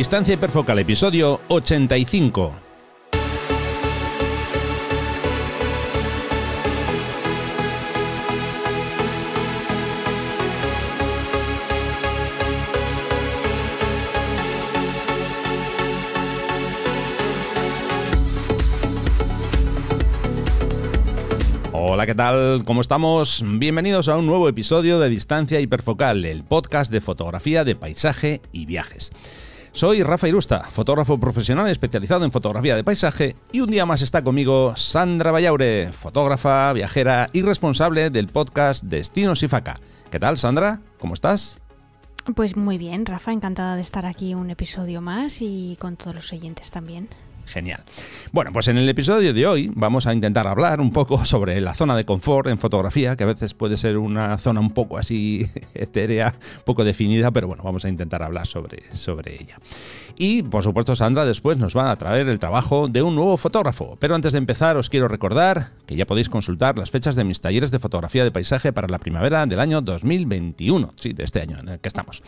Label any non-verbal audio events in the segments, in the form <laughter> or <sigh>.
Distancia Hiperfocal, episodio 85. Hola, ¿qué tal? ¿Cómo estamos? Bienvenidos a un nuevo episodio de Distancia Hiperfocal, el podcast de fotografía de paisaje y viajes. Soy Rafa Irusta, fotógrafo profesional especializado en fotografía de paisaje y un día más está conmigo Sandra Vallaure, fotógrafa, viajera y responsable del podcast Destinos y Faca. ¿Qué tal Sandra? ¿Cómo estás? Pues muy bien, Rafa, encantada de estar aquí un episodio más y con todos los oyentes también. Genial. Bueno, pues en el episodio de hoy vamos a intentar hablar un poco <laughs> sobre la zona de confort en fotografía, que a veces puede ser una zona un poco así <laughs> etérea, poco definida, pero bueno, vamos a intentar hablar sobre, sobre ella. Y por supuesto, Sandra después nos va a traer el trabajo de un nuevo fotógrafo. Pero antes de empezar, os quiero recordar que ya podéis consultar las fechas de mis talleres de fotografía de paisaje para la primavera del año 2021. Sí, de este año en el que estamos.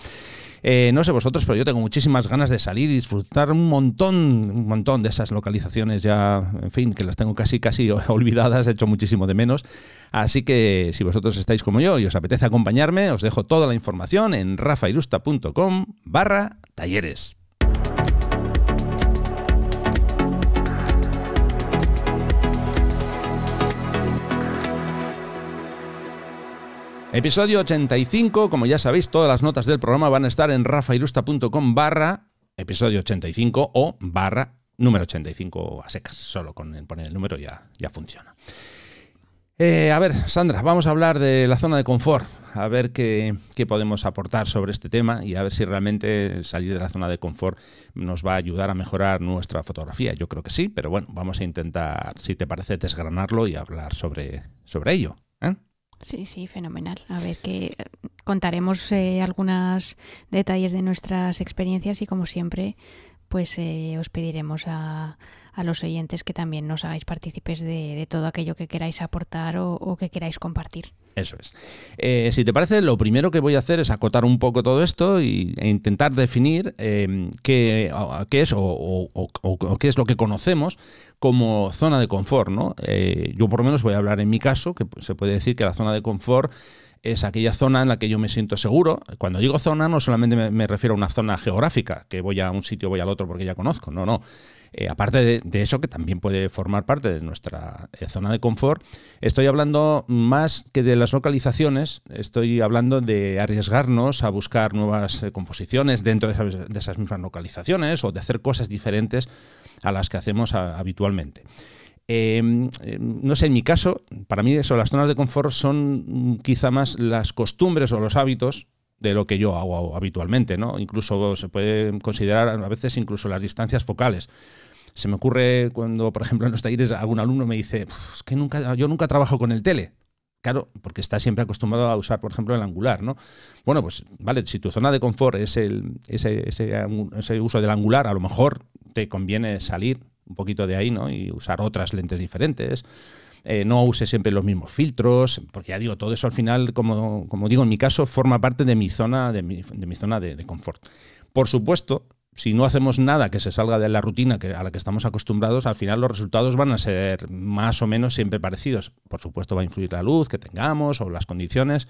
Eh, no sé vosotros, pero yo tengo muchísimas ganas de salir y disfrutar un montón, un montón de esas localizaciones ya, en fin, que las tengo casi, casi <laughs> olvidadas, he hecho muchísimo de menos. Así que si vosotros estáis como yo y os apetece acompañarme, os dejo toda la información en rafairusta.com barra talleres. Episodio 85, como ya sabéis, todas las notas del programa van a estar en rafairusta.com barra episodio 85 o barra número 85 a secas. Solo con poner el número ya, ya funciona. Eh, a ver, Sandra, vamos a hablar de la zona de confort, a ver qué, qué, podemos aportar sobre este tema y a ver si realmente salir de la zona de confort nos va a ayudar a mejorar nuestra fotografía. Yo creo que sí, pero bueno, vamos a intentar, si te parece, desgranarlo y hablar sobre, sobre ello. Sí, sí, fenomenal. A ver, que eh, contaremos eh, algunos detalles de nuestras experiencias y como siempre, pues eh, os pediremos a, a, los oyentes que también nos hagáis partícipes de, todo aquello que queráis aportar o que queráis compartir. Eso es. Eh, si te parece, lo primero que voy a hacer es acotar un poco todo esto y, e intentar definir em, qué, qué, es o, qué es lo que conocemos como zona de confort. ¿no? Eh, yo por lo menos voy a hablar en mi caso, que se puede decir que la zona de confort es aquella zona en la que yo me siento seguro. Cuando digo zona, no solamente me, me refiero a una zona geográfica, que voy a un sitio, voy al otro porque ya conozco, no, no eh, aparte de, eso, que también puede formar parte de nuestra eh, zona de confort, estoy hablando más que de las localizaciones, estoy hablando de arriesgarnos a buscar nuevas eh, composiciones dentro de esas, mismas localizaciones o de hacer cosas diferentes a las que hacemos habitualmente. Em, em, no sé, en mi caso, para mí eso, las zonas de confort son mm, quizá más las costumbres o los hábitos de lo que yo hago habitualmente, ¿no? Incluso se puede considerar a veces incluso las distancias focales. Se me ocurre cuando, por ejemplo, en los talleres algún alumno me dice, que nunca, yo nunca trabajo con el tele. Claro, porque está siempre acostumbrado a usar, por ejemplo, el angular, ¿no? Bueno, pues vale, si tu zona de confort es el, ese, uso del angular, a lo mejor te conviene salir un poquito de ahí, ¿no? Y usar otras lentes diferentes. Eh, no use siempre los mismos filtros, porque ya digo, todo eso al final, como, digo en mi caso, forma parte de mi zona, de zona de, de confort. Por supuesto, si no hacemos nada que se salga de la rutina a la que estamos acostumbrados, al final los resultados van a ser más o menos siempre parecidos. Por supuesto va a influir la luz que tengamos o las condiciones,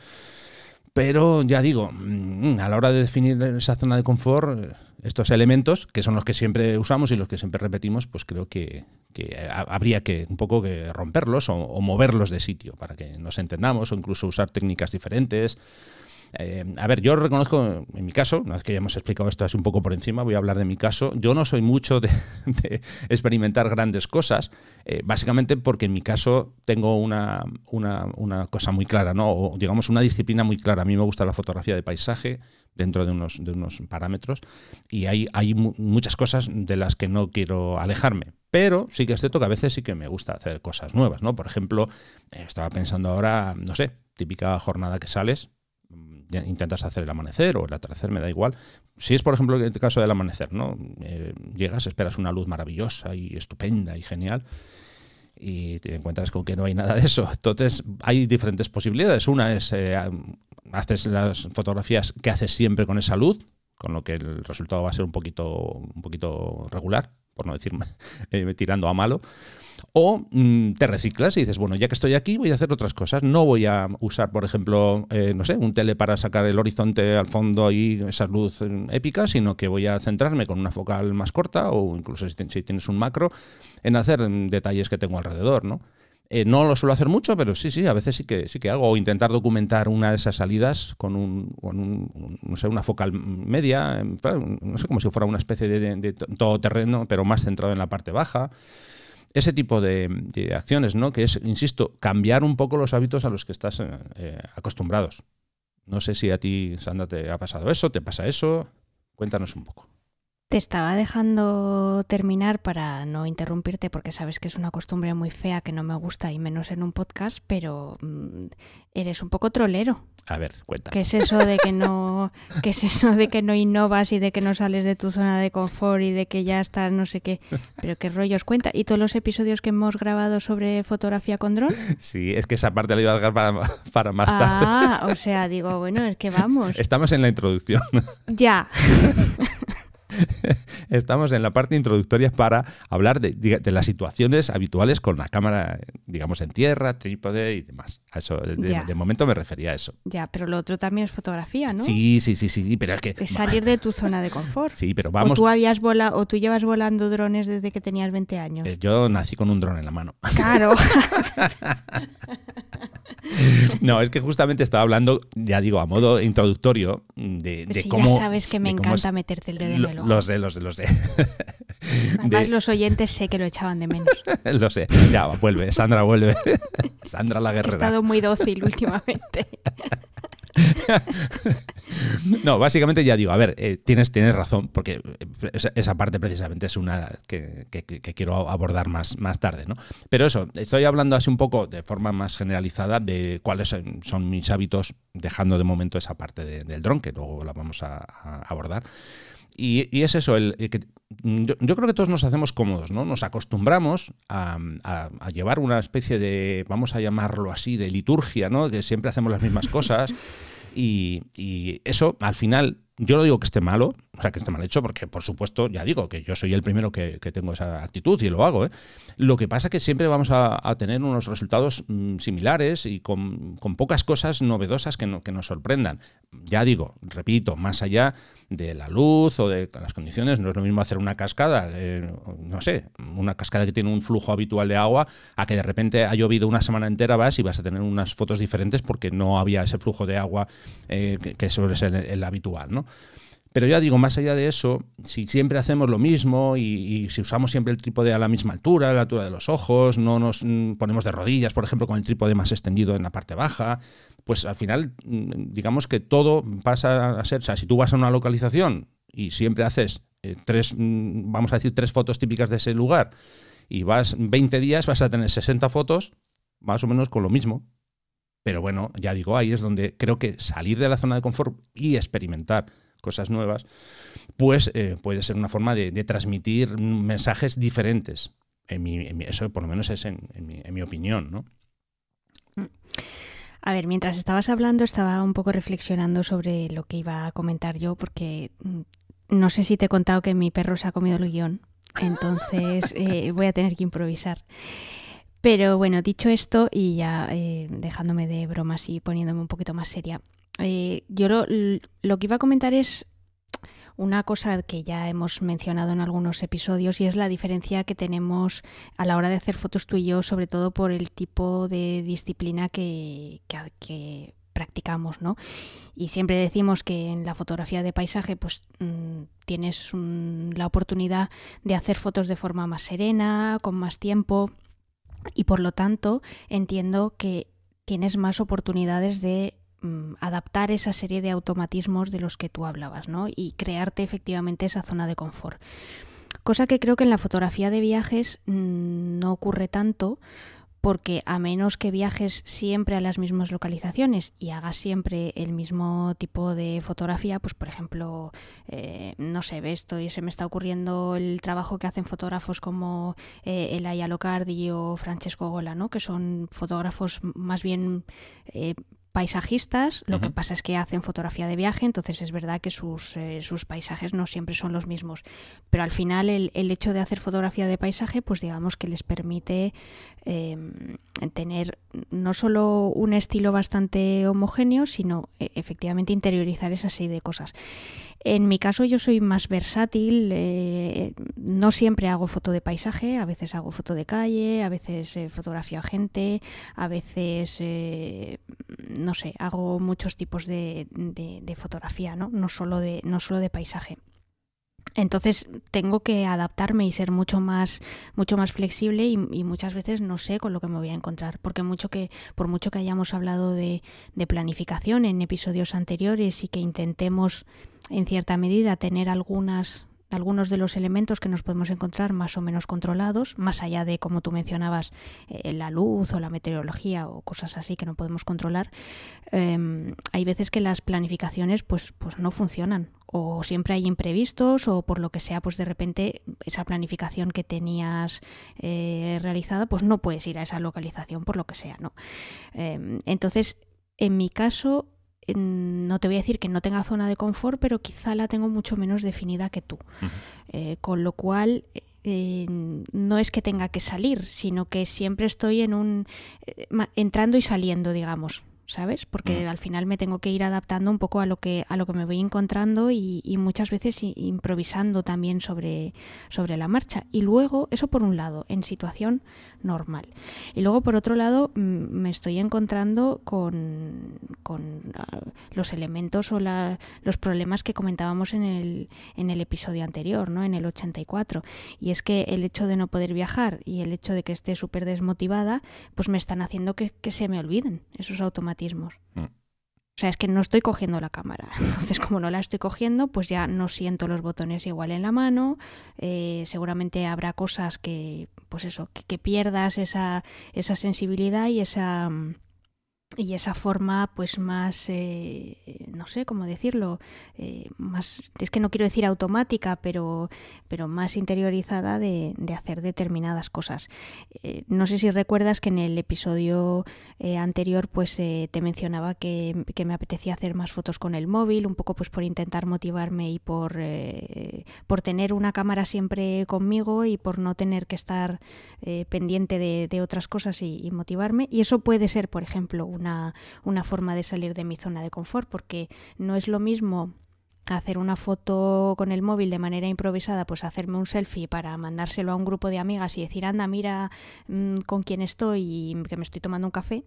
pero ya digo, mm, a la hora de definir esa zona de confort estos elementos, que son los que siempre usamos y los que siempre repetimos, pues creo que, habría que un poco que romperlos o, moverlos de sitio para que nos entendamos o incluso usar técnicas diferentes. Eh, a ver, yo reconozco, en mi caso, una vez que ya hemos explicado esto así un poco por encima, voy a hablar de mi caso, yo no soy mucho de, <laughs> experimentar grandes cosas, eh, básicamente porque en mi caso tengo una, cosa muy clara, ¿no? o digamos una disciplina muy clara. A mí me gusta la fotografía de paisaje, dentro de unos, de unos parámetros. Y hay, hay muchas cosas de las que no quiero alejarme. Pero sí que es cierto que a veces sí que me gusta hacer cosas nuevas, ¿no? Por ejemplo, eh, estaba pensando ahora, no sé, típica jornada que sales, intentas hacer el amanecer o el atardecer, me da igual. Si es, por ejemplo, el caso del amanecer, ¿no? Eh, llegas, esperas una luz maravillosa y estupenda y genial y te encuentras con que no hay nada de eso. Entonces, hay diferentes posibilidades. Una es eh, haces las fotografías que haces siempre con esa luz, con lo que el resultado va a ser un poquito, un poquito regular, por no decir <laughs> eh, tirando a malo. O mm, te reciclas y dices, bueno, ya que estoy aquí voy a hacer otras cosas. No voy a usar, por ejemplo, eh, no sé, un tele para sacar el horizonte al fondo y esa luz mm, épica, sino que voy a centrarme con una focal más corta o incluso si, tienes un macro en hacer mm, detalles que tengo alrededor, ¿no? Eh, no lo suelo hacer mucho, pero sí, sí, a veces sí que, sí que hago. O intentar documentar una de esas salidas con, un, no sé, una focal media, no sé, como si fuera una especie de, todoterreno, pero más centrado en la parte baja ese tipo de, acciones, ¿no? Que es, insisto, cambiar un poco los hábitos a los que estás eh, eh, acostumbrados. No sé si a ti, Sandra, te ha pasado eso, te pasa eso. Cuéntanos un poco. Te estaba dejando terminar para no interrumpirte porque sabes que es una costumbre muy fea que no me gusta y menos en un podcast, pero mm, eres un poco trolero. A ver, cuéntame. ¿Qué es eso de que no <laughs> qué es eso de que no innovas y de que no sales de tu zona de confort y de que ya estás no sé qué? Pero qué rollos cuenta y todos los episodios que hemos grabado sobre fotografía con dron? Sí, es que esa parte la iba a dejar para, para más tarde. Ah, o sea, digo, bueno, es que vamos. Estamos en la introducción. Ya. <laughs> <laughs> Estamos en la parte introductoria para hablar de, las situaciones habituales con la cámara, digamos, en tierra, trípode y demás. eso, de, momento me refería a eso. Ya, pero lo otro también es fotografía, ¿no? Sí, sí, sí, sí, pero es que... salir de tu zona de confort. Sí, pero vamos... O tú, habías o tú llevas volando drones desde que tenías 20 años. Eh, yo nací con un dron en la mano. Claro. <laughs> <laughs> <laughs> no, es que justamente estaba hablando, ya digo, a modo introductorio, de, de cómo. Ya sabes que me encanta meterte el dedo en el ojo. Lo sé, lo sé, lo <laughs> Además, los oyentes sé que lo echaban de menos. <laughs> lo sé. Ya, vuelve, Sandra vuelve. Sandra la guerrera. He estado muy dócil últimamente. <laughs> no, básicamente ya digo, a ver, eh, tienes, tienes razón, porque eh, esa, parte precisamente es una que, quiero abordar más, más tarde, ¿no? Pero eso, estoy hablando así un poco de forma más generalizada de cuáles son mis hábitos, dejando de momento esa parte del dron, que luego la vamos a abordar. Y, es eso, el, que, mm, yo, creo que todos nos hacemos cómodos, ¿no? Nos acostumbramos a, llevar una especie de, vamos a llamarlo así, de liturgia, ¿no? Que siempre hacemos las mismas cosas. <laughs> y eso al final yo no digo que esté malo, o sea, que esté mal hecho, porque por supuesto, ya digo, que yo soy el primero que, tengo esa actitud y lo hago. ¿eh? Lo que pasa es que siempre vamos a, tener unos resultados mm, similares y con, pocas cosas novedosas que, que nos sorprendan. Ya digo, repito, más allá de la luz o de las condiciones, no es lo mismo hacer una cascada, eh, no sé, una cascada que tiene un flujo habitual de agua, a que de repente ha llovido una semana entera, vas y vas a tener unas fotos diferentes porque no había ese flujo de agua eh, que, que suele el habitual, ¿no? Pero ya digo, más allá de eso, si siempre hacemos lo mismo y, si usamos siempre el trípode a la misma altura, a la altura de los ojos, no nos mm, ponemos de rodillas, por ejemplo, con el trípode más extendido en la parte baja, pues al final, mm, digamos que todo pasa a ser, o sea, si tú vas a una localización y siempre haces eh, tres, mm, vamos a decir, tres fotos típicas de ese lugar y vas 20 días, vas a tener 60 fotos, más o menos con lo mismo. Pero bueno, ya digo, ahí es donde creo que salir de la zona de confort y experimentar cosas nuevas, pues eh, puede ser una forma de, transmitir mensajes diferentes. En mi, eso por lo menos es en, mi, opinión, mm. A ver, mientras estabas hablando estaba un poco reflexionando sobre lo que iba a comentar yo porque mm, no sé si te he contado que mi perro se ha comido el guión, entonces <laughs> eh, voy a tener que improvisar. Pero bueno, dicho esto y ya eh, dejándome de bromas y poniéndome un poquito más seria, eh, yo lo, que iba a comentar es una cosa que ya hemos mencionado en algunos episodios y es la diferencia que tenemos a la hora de hacer fotos tú y yo, sobre todo por el tipo de disciplina que, practicamos, ¿no? Y siempre decimos que en la fotografía de paisaje, pues mm, tienes la oportunidad de hacer fotos de forma más serena, con más tiempo y por lo tanto entiendo que tienes más oportunidades de mm, adaptar esa serie de automatismos de los que tú hablabas, ¿no? Y crearte efectivamente esa zona de confort. Cosa que creo que en la fotografía de viajes mm, no ocurre tanto porque a menos que viajes siempre a las mismas localizaciones y hagas siempre el mismo tipo de fotografía, pues por ejemplo, eh, no sé, esto y se me está ocurriendo el trabajo que hacen fotógrafos como eh, Elaya Locardi o Francesco Gola, ¿no? que son fotógrafos más bien eh, paisajistas, lo que pasa es que hacen fotografía de viaje, entonces es verdad que eh, sus, paisajes no siempre son los mismos, pero al final el, el, hecho de hacer fotografía de paisaje, pues digamos que les permite em, tener no solo un estilo bastante homogéneo, sino e, efectivamente interiorizar esa serie de cosas. En mi caso yo soy más versátil, eh, no siempre hago foto de paisaje, a veces hago foto de calle, a veces eh, a gente, a veces, eh, no sé, hago muchos tipos de, fotografía, ¿no? No solo de, no solo de paisaje. Entonces tengo que adaptarme y ser mucho más, mucho más flexible y, muchas veces no sé con lo que me voy a encontrar, porque mucho que, por mucho que hayamos hablado de, planificación en episodios anteriores y que intentemos en cierta medida tener algunas algunos de los elementos que nos podemos encontrar más o menos controlados, más allá de, como tú mencionabas, eh, la luz o la meteorología o cosas así que no podemos controlar, em, hay veces que las planificaciones pues, pues no funcionan o siempre hay imprevistos o por lo que sea, pues de repente esa planificación que tenías eh, realizada, pues no puedes ir a esa localización por lo que sea, ¿no? Em, entonces, en mi caso, no te voy a decir que no tenga zona de confort, pero quizá la tengo mucho menos definida que tú. Eh, con lo cual, no es que tenga que salir, sino que siempre estoy en un eh, entrando y saliendo, digamos. ¿sabes? Porque mm. al final me tengo que ir adaptando un poco a lo que, a lo que me voy encontrando y, muchas veces improvisando también sobre, sobre la marcha. Y luego, eso por un lado, en situación normal. Y luego, por otro lado, mm, me estoy encontrando con, ah, los elementos o los problemas que comentábamos en el, episodio anterior, ¿no? En el 84. Y es que el hecho de no poder viajar y el hecho de que esté súper desmotivada, pues me están haciendo que, se me olviden esos automáticos Mm. O sea, es que no estoy cogiendo la cámara. <laughs> Entonces, como no la estoy cogiendo, pues ya no siento los botones igual en la mano. Eh, seguramente habrá cosas que, pues eso, pierdas esa sensibilidad y esa mm, y esa forma pues más eh, no sé cómo decirlo eh, más es que no quiero decir automática pero pero más interiorizada de, hacer determinadas cosas eh, no sé si recuerdas que en el episodio anterior pues te mencionaba que, me apetecía hacer más fotos con el móvil un poco pues por intentar motivarme y por por tener una cámara siempre conmigo y por no tener que estar pendiente de, otras cosas y, motivarme y eso puede ser por ejemplo una, forma de salir de mi zona de confort, porque no es lo mismo hacer una foto con el móvil de manera improvisada, pues hacerme un selfie para mandárselo a un grupo de amigas y decir, anda, mira mm, con quién estoy y que me estoy tomando un café,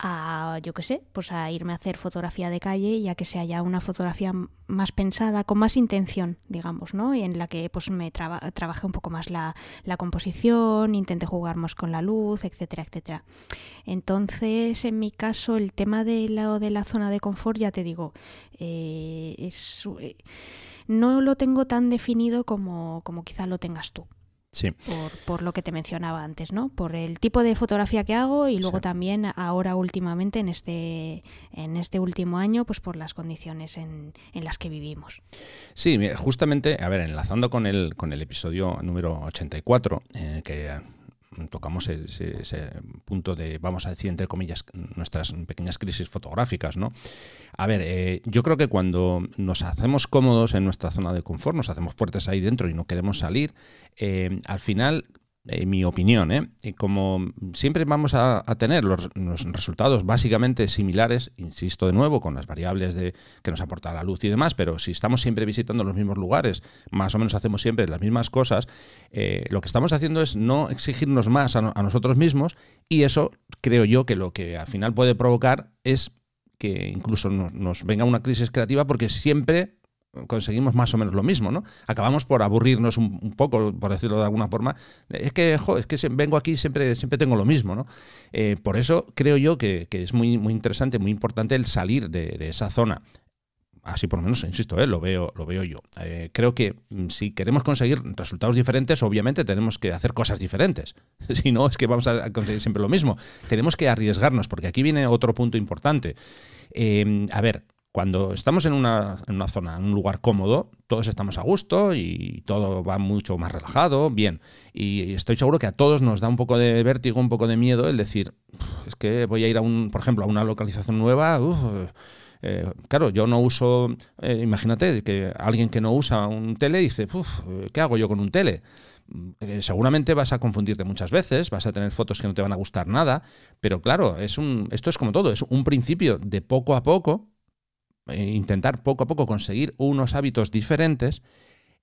a, yo qué sé, pues a irme a hacer fotografía de calle y a que sea ya una fotografía más pensada, con más intención, digamos, ¿no? Y en la que pues me trabaje un poco más la, composición, intente jugar más con la luz, etcétera, etcétera. Entonces, en mi caso, el tema de la, de la zona de confort, ya te digo, eh, eh, no lo tengo tan definido como, quizá lo tengas tú. Sí. Por, lo que te mencionaba antes, ¿no? Por el tipo de fotografía que hago y luego también ahora últimamente en este, en este último año, pues por las condiciones en, las que vivimos. Sí, justamente, a ver, enlazando con el, con el episodio número 84, eh, que tocamos ese, punto de, vamos a decir, entre comillas, nuestras pequeñas crisis fotográficas, ¿no? A ver, eh, yo creo que cuando nos hacemos cómodos en nuestra zona de confort, nos hacemos fuertes ahí dentro y no queremos salir, eh, al final en eh, mi opinión, ¿eh? y como siempre vamos a, tener los, resultados básicamente similares, insisto de nuevo, con las variables de, que nos aporta la luz y demás, pero si estamos siempre visitando los mismos lugares, más o menos hacemos siempre las mismas cosas, eh, lo que estamos haciendo es no exigirnos más a, nosotros mismos y eso creo yo que lo que al final puede provocar es que incluso nos venga una crisis creativa porque siempre conseguimos más o menos lo mismo, ¿no? Acabamos por aburrirnos un, poco, por decirlo de alguna forma. Es que, es que vengo aquí y siempre, siempre tengo lo mismo, ¿no? Eh, por eso creo yo que, es muy, muy interesante, muy importante el salir de, esa zona. Así por lo menos, insisto, ¿eh? lo, veo, lo veo yo. Eh, creo que mm, si queremos conseguir resultados diferentes, obviamente tenemos que hacer cosas diferentes. <laughs> si no, es que vamos a conseguir siempre lo mismo. Tenemos que arriesgarnos, porque aquí viene otro punto importante. Eh, a ver, cuando estamos en una, zona, en un lugar cómodo, todos estamos a gusto y todo va mucho más relajado, bien. Y estoy seguro que a todos nos da un poco de vértigo, un poco de miedo el decir, es que voy a ir a un, por ejemplo, a una localización nueva. Eh, claro, yo no uso, eh, imagínate que alguien que no usa un tele dice, ¿qué hago yo con un tele? Mm, eh, seguramente vas a confundirte muchas veces, vas a tener fotos que no te van a gustar nada, pero claro, es un, esto es como todo, es un principio de poco a poco eh, intentar poco a poco conseguir unos hábitos diferentes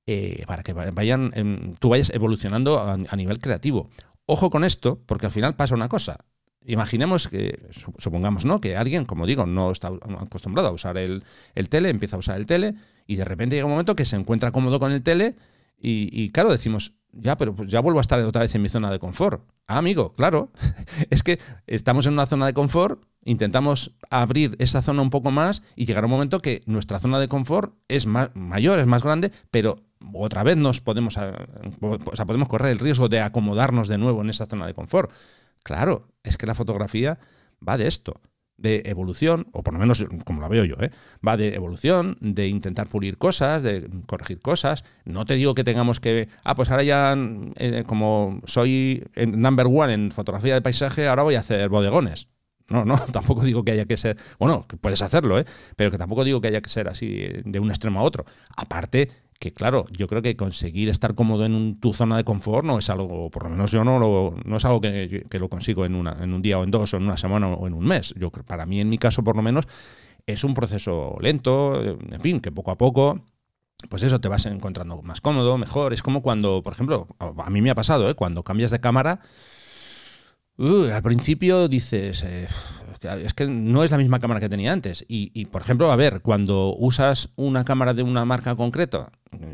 eh, para que vayan, em, tú vayas evolucionando a, nivel creativo. Ojo con esto, porque al final pasa una cosa. Imaginemos que, supongamos, ¿no? Que alguien, como digo, no está acostumbrado a usar el, tele, empieza a usar el tele y de repente llega un momento que se encuentra cómodo con el tele y, y claro, decimos, ya, pero pues, ya vuelvo a estar otra vez en mi zona de confort. Ah, amigo, claro. <laughs> es que estamos en una zona de confort, intentamos abrir esa zona un poco más y a un momento que nuestra zona de confort es más, mayor, es más grande, pero otra vez nos podemos, o sea, podemos correr el riesgo de acomodarnos de nuevo en esa zona de confort. Claro, es que la fotografía va de esto de evolución, o por lo menos como la veo yo, ¿eh? va de evolución, de intentar pulir cosas, de corregir cosas. No te digo que tengamos que, ah, pues ahora ya, eh, como soy eh, number one en fotografía de paisaje, ahora voy a hacer bodegones. No, no, <laughs> tampoco digo que haya que ser, bueno, que puedes hacerlo, pero que tampoco digo que haya que ser así de un extremo a otro. Aparte que claro, yo creo que conseguir estar cómodo en tu zona de confort no es algo, por lo menos yo no lo, no es algo que, lo consigo en, una, en un día o en dos o en una semana o en un mes. Yo, para mí, en mi caso, por lo menos, es un proceso lento, en fin, que poco a poco pues eso, te vas encontrando más cómodo, mejor. Es como cuando, por ejemplo, a mí me ha pasado, ¿eh? cuando cambias de cámara, uh, al principio dices, eh, es que no es la misma cámara que tenía antes. Y, por ejemplo, a ver, cuando usas una cámara de una marca concreta,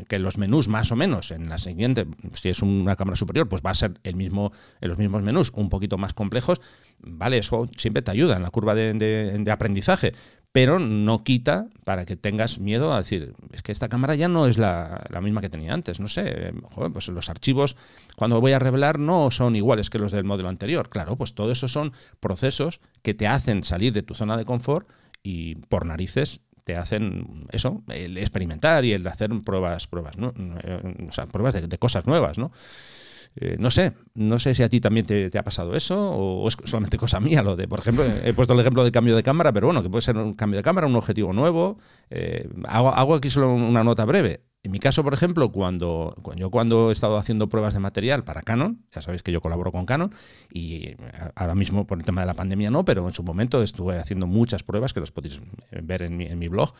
que los menús más o menos en la siguiente, si es una cámara superior, pues va a ser el mismo, en los mismos menús, un poquito más complejos, vale, eso siempre te ayuda en la curva de aprendizaje pero no quita para que tengas miedo a decir, es que esta cámara ya no es la, la misma que tenía antes, no sé, eh, pues los archivos cuando voy a revelar no son iguales que los del modelo anterior, claro, pues todo eso son procesos que te hacen salir de tu zona de confort y por narices te hacen eso, el experimentar y el hacer pruebas, pruebas, ¿no? Eh, o sea, pruebas de, de cosas nuevas, ¿no? Eh, no sé, no sé si a ti también te, ha pasado eso o, es solamente cosa mía lo de, por ejemplo, he puesto el ejemplo de cambio de cámara, pero bueno, que puede ser un cambio de cámara, un objetivo nuevo. Eh, hago, aquí solo una nota breve. En mi caso, por ejemplo, cuando, yo cuando he estado haciendo pruebas de material para Canon, ya sabéis que yo colaboro con Canon y eh, ahora mismo por el tema de la pandemia no, pero en su momento estuve haciendo muchas pruebas que las podéis ver en mi, en mi blog.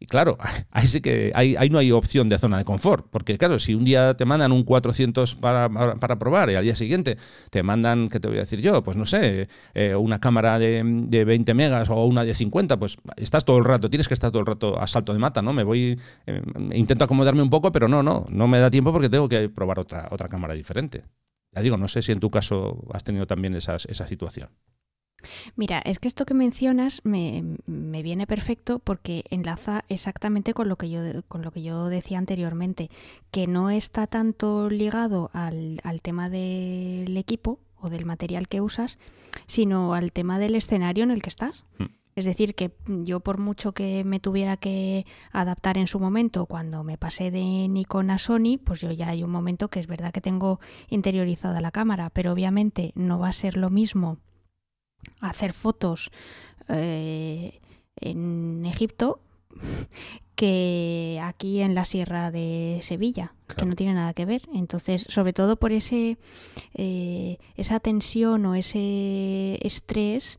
Y claro, <laughs> ahí sí que hay, ahí, no hay opción de zona de confort, porque claro, si un día te mandan un 400 para, para, probar y al día siguiente te mandan, ¿qué te voy a decir yo? Pues no sé, eh, una cámara de, 20 megas o una de 50, pues estás todo el rato, tienes que estar todo el rato a salto de mata, ¿no? Me voy, em, intento acomodarme un poco, pero no, no, no me da tiempo porque tengo que probar otra, otra cámara diferente. Ya digo, no sé si en tu caso has tenido también esa situación. Mira, es que esto que mencionas me, me, viene perfecto porque enlaza exactamente con lo, que yo, con lo que yo decía anteriormente, que no está tanto ligado al, tema del equipo o del material que usas, sino al tema del escenario en el que estás. Mm. Es decir, que yo por mucho que me tuviera que adaptar en su momento, cuando me pasé de Nikon a Sony, pues yo ya hay un momento que es verdad que tengo interiorizada la cámara, pero obviamente no va a ser lo mismo hacer fotos eh, en Egipto <laughs> que aquí en la sierra de Sevilla, que no tiene nada que ver. Entonces, sobre todo por ese eh, esa tensión o ese estrés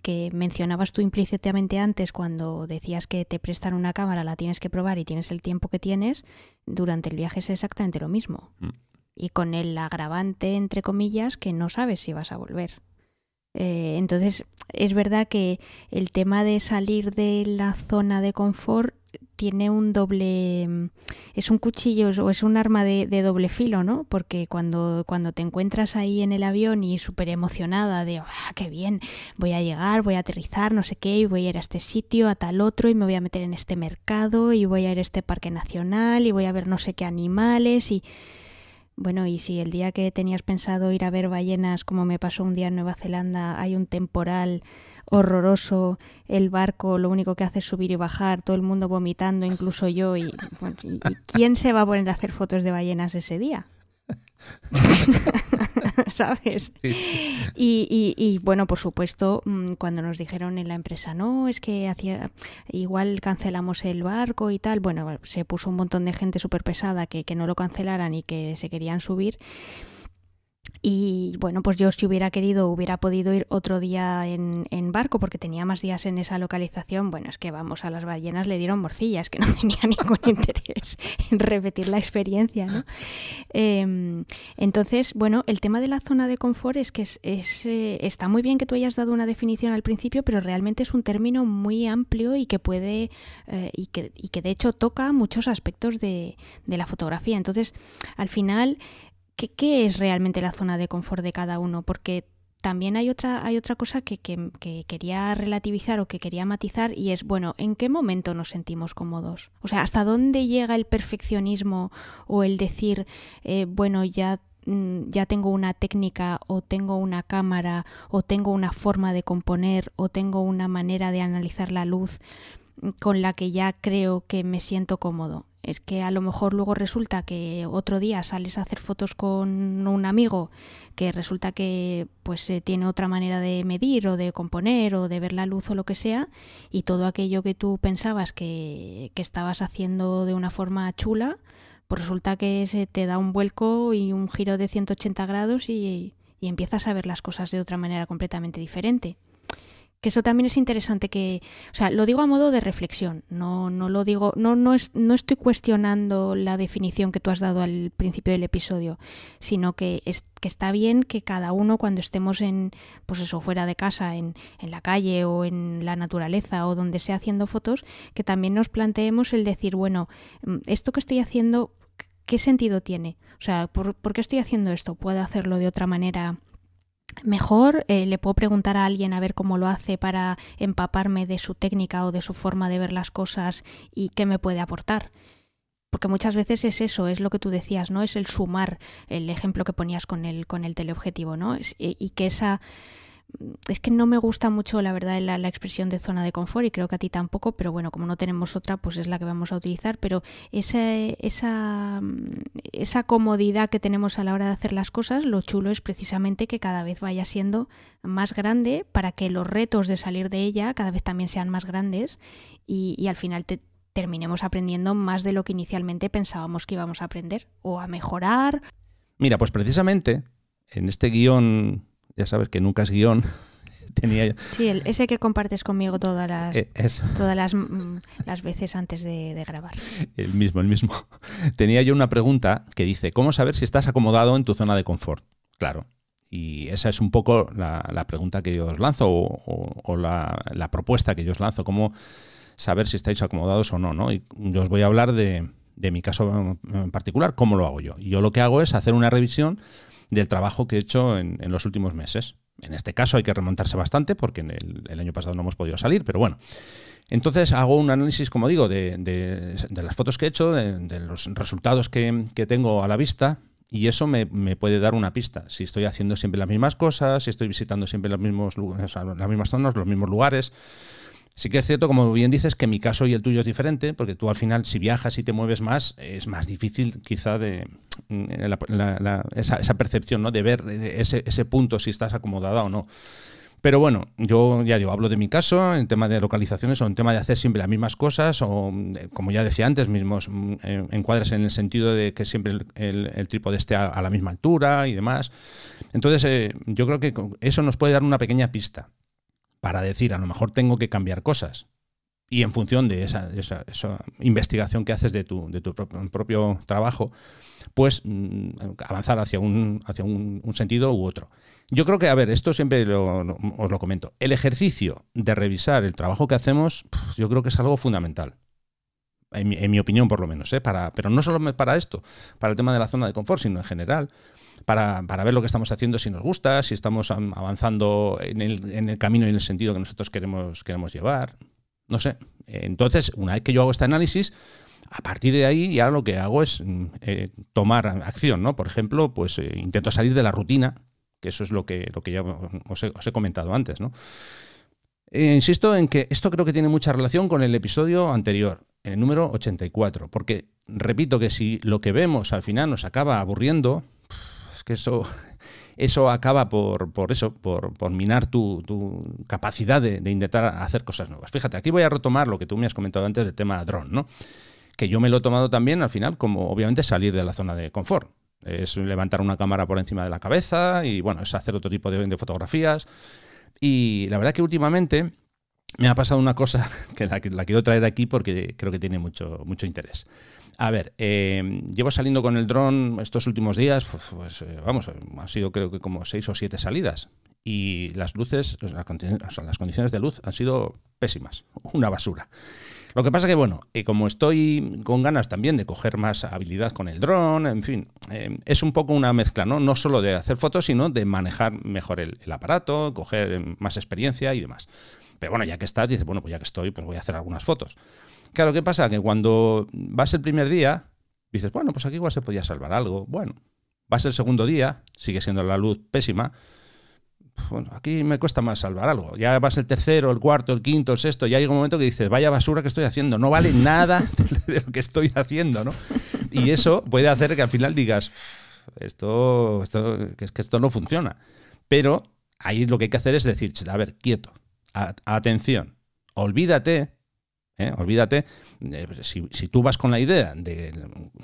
que mencionabas tú implícitamente antes cuando decías que te prestan una cámara, la tienes que probar y tienes el tiempo que tienes, durante el viaje es exactamente lo mismo. Mm. Y con el agravante, entre comillas, que no sabes si vas a volver. Eh, entonces, es verdad que el tema de salir de la zona de confort tiene un doble mm, es un cuchillo o es un arma de, doble filo, ¿no? Porque cuando, cuando te encuentras ahí en el avión y súper emocionada de ah, qué bien, voy a llegar, voy a aterrizar, no sé qué, y voy a ir a este sitio, a tal otro, y me voy a meter en este mercado, y voy a ir a este parque nacional, y voy a ver no sé qué animales, y bueno, y si el día que tenías pensado ir a ver ballenas, como me pasó un día en Nueva Zelanda, hay un temporal horroroso, el barco lo único que hace es subir y bajar, todo el mundo vomitando, incluso yo, y, ¿quién se va a poner a hacer fotos de ballenas ese día? <laughs> ¿Sabes? Y, y, bueno, por supuesto, mm, cuando nos dijeron en la empresa, no, es que hacía igual cancelamos el barco y tal, bueno, se puso un montón de gente súper pesada que, que no lo cancelaran y que se querían subir. Y bueno, pues yo si hubiera querido hubiera podido ir otro día en, barco porque tenía más días en esa localización. Bueno, es que vamos, a las ballenas le dieron morcillas, que no <laughs> tenía ningún interés en repetir la experiencia, em, entonces, bueno, el tema de la zona de confort es que es, eh, está muy bien que tú hayas dado una definición al principio, pero realmente es un término muy amplio y que puede, eh, y, que, y, que, de hecho toca muchos aspectos de la fotografía. Entonces, al final, ¿qué, es realmente la zona de confort de cada uno? Porque también hay otra, hay otra cosa que, quería relativizar o que quería matizar y es, bueno, ¿en qué momento nos sentimos cómodos? O sea, ¿hasta dónde llega el perfeccionismo o el decir, eh, bueno, ya mm, ya tengo una técnica o tengo una cámara o tengo una forma de componer o tengo una manera de analizar la luz con la que ya creo que me siento cómodo es que a lo mejor luego resulta que otro día sales a hacer fotos con un amigo que resulta que pues eh, tiene otra manera de medir o de componer o de ver la luz o lo que sea y todo aquello que tú pensabas que, que estabas haciendo de una forma chula pues resulta que se te da un vuelco y un giro de 180 grados y, y empiezas a ver las cosas de otra manera completamente diferente que eso también es interesante que, o sea, lo digo a modo de reflexión, no, no lo digo, no, no, es, no estoy cuestionando la definición que tú has dado al principio del episodio, sino que, es, que está bien que cada uno cuando estemos en, pues eso, fuera de casa, en, en la calle o en la naturaleza o donde sea haciendo fotos, que también nos planteemos el decir, bueno, mm, esto que estoy haciendo, ¿qué sentido tiene? O sea, ¿por qué estoy haciendo esto? ¿Puedo hacerlo de otra manera? mejor, eh, le puedo preguntar a alguien a ver cómo lo hace para empaparme de su técnica o de su forma de ver las cosas y qué me puede aportar. Porque muchas veces es eso, es lo que tú decías, ¿no? Es el sumar, el ejemplo que ponías con el, con el teleobjetivo, ¿no? Eh, y que esa es que no me gusta mucho, la verdad, la, expresión de zona de confort y creo que a ti tampoco, pero bueno, como no tenemos otra, pues es la que vamos a utilizar, pero esa, esa, mm, esa comodidad que tenemos a la hora de hacer las cosas, lo chulo es precisamente que cada vez vaya siendo más grande para que los retos de salir de ella cada vez también sean más grandes y, y al final terminemos aprendiendo más de lo que inicialmente pensábamos que íbamos a aprender o a mejorar. Mira, pues precisamente en este guión ya sabes que nunca es guión. <laughs> Tenía... Sí, ese que compartes conmigo todas las e, todas las, mm, las, veces antes de, grabar. El mismo, el mismo. <laughs> Tenía yo una pregunta que dice, ¿cómo saber si estás acomodado en tu zona de confort? Claro. Y esa es un poco la, pregunta que yo os lanzo o, o, la, propuesta que yo os lanzo, cómo saber si estáis acomodados o no, ¿no? Y yo os voy a hablar de, de mi caso en mm, particular, cómo lo hago yo. Y yo lo que hago es hacer una revisión del trabajo que he hecho en, los últimos meses. En este caso hay que remontarse bastante porque en el, año pasado no hemos podido salir, pero bueno. Entonces hago un análisis, como digo, de, las fotos que he hecho, de, los resultados que, tengo a la vista y eso me, puede dar una pista. Si estoy haciendo siempre las mismas cosas, si estoy visitando siempre los mismos lugares, las mismas zonas, los mismos lugares Sí que es cierto, como bien dices, que mi caso y el tuyo es diferente, porque tú al final, si viajas y te mueves más, es más difícil quizá de mm, esa, percepción, ¿no? De ver eh, ese, punto, si estás acomodada o no. Pero bueno, yo ya digo, hablo de mi caso, en tema de localizaciones o en tema de hacer siempre las mismas cosas, o mm, como ya decía antes, mismos mm, eh, encuadras en el sentido de que siempre el, el, trípode esté a, la misma altura y demás. Entonces, eh, yo creo que eso nos puede dar una pequeña pista para decir, a lo mejor tengo que cambiar cosas. Y en función de esa, investigación que haces de tu, propio, trabajo, pues mm, avanzar hacia, un, hacia un, sentido u otro. Yo creo que, a ver, esto siempre os lo comento. El ejercicio de revisar el trabajo que hacemos, yo creo que es algo fundamental. En mi, opinión, por lo menos, ¿eh? pero no solo para esto, para el tema de la zona de confort, sino en general para, para, ver lo que estamos haciendo, si nos gusta, si estamos avanzando en el, en el camino y en el sentido que nosotros queremos, queremos llevar. No sé. Entonces, una vez que yo hago este análisis, a partir de ahí ya lo que hago es mm, eh, tomar acción, ¿no? Por ejemplo, pues eh, intento salir de la rutina, que eso es lo que, lo que ya os he, comentado antes, ¿no? Eh, insisto en que esto creo que tiene mucha relación con el episodio anterior, el número 84, porque repito que si lo que vemos al final nos acaba aburriendo, que eso, eso acaba por, eso, por, minar tu, capacidad de, de, intentar hacer cosas nuevas. Fíjate, aquí voy a retomar lo que tú me has comentado antes del tema dron, ¿no? Que yo me lo he tomado también al final como obviamente salir de la zona de confort. Es levantar una cámara por encima de la cabeza y bueno, es hacer otro tipo de, fotografías. Y la verdad que últimamente me ha pasado una cosa <laughs> que la, quiero traer aquí porque creo que tiene mucho, mucho interés. A ver, eh, llevo saliendo con el dron estos últimos días, pues, eh, vamos, han sido creo que como seis o siete salidas. Y las luces, las condiciones de luz han sido pésimas, una basura. Lo que pasa que, bueno, eh, como estoy con ganas también de coger más habilidad con el dron, en fin, es un poco una mezcla, ¿no? No solo de hacer fotos, sino de manejar mejor el, el aparato, coger más experiencia y demás. Pero bueno, ya que estás, dices, bueno, pues ya que estoy, pues voy a hacer algunas fotos. Claro, ¿qué pasa? Que cuando vas el primer día, dices, bueno, pues aquí igual se podía salvar algo. Bueno, vas el segundo día, sigue siendo la luz pésima. Bueno, aquí me cuesta más salvar algo. Ya vas el tercero, el cuarto, el quinto, el sexto. Ya llega un momento que dices, vaya basura que estoy haciendo. No vale nada <laughs> de lo que estoy haciendo, ¿no? Y eso puede hacer que al final digas, esto, esto, que, esto no funciona. Pero ahí lo que hay que hacer es decir, a ver, quieto, atención, olvídate ¿eh? Olvídate, eh, pues, si, tú vas con la idea de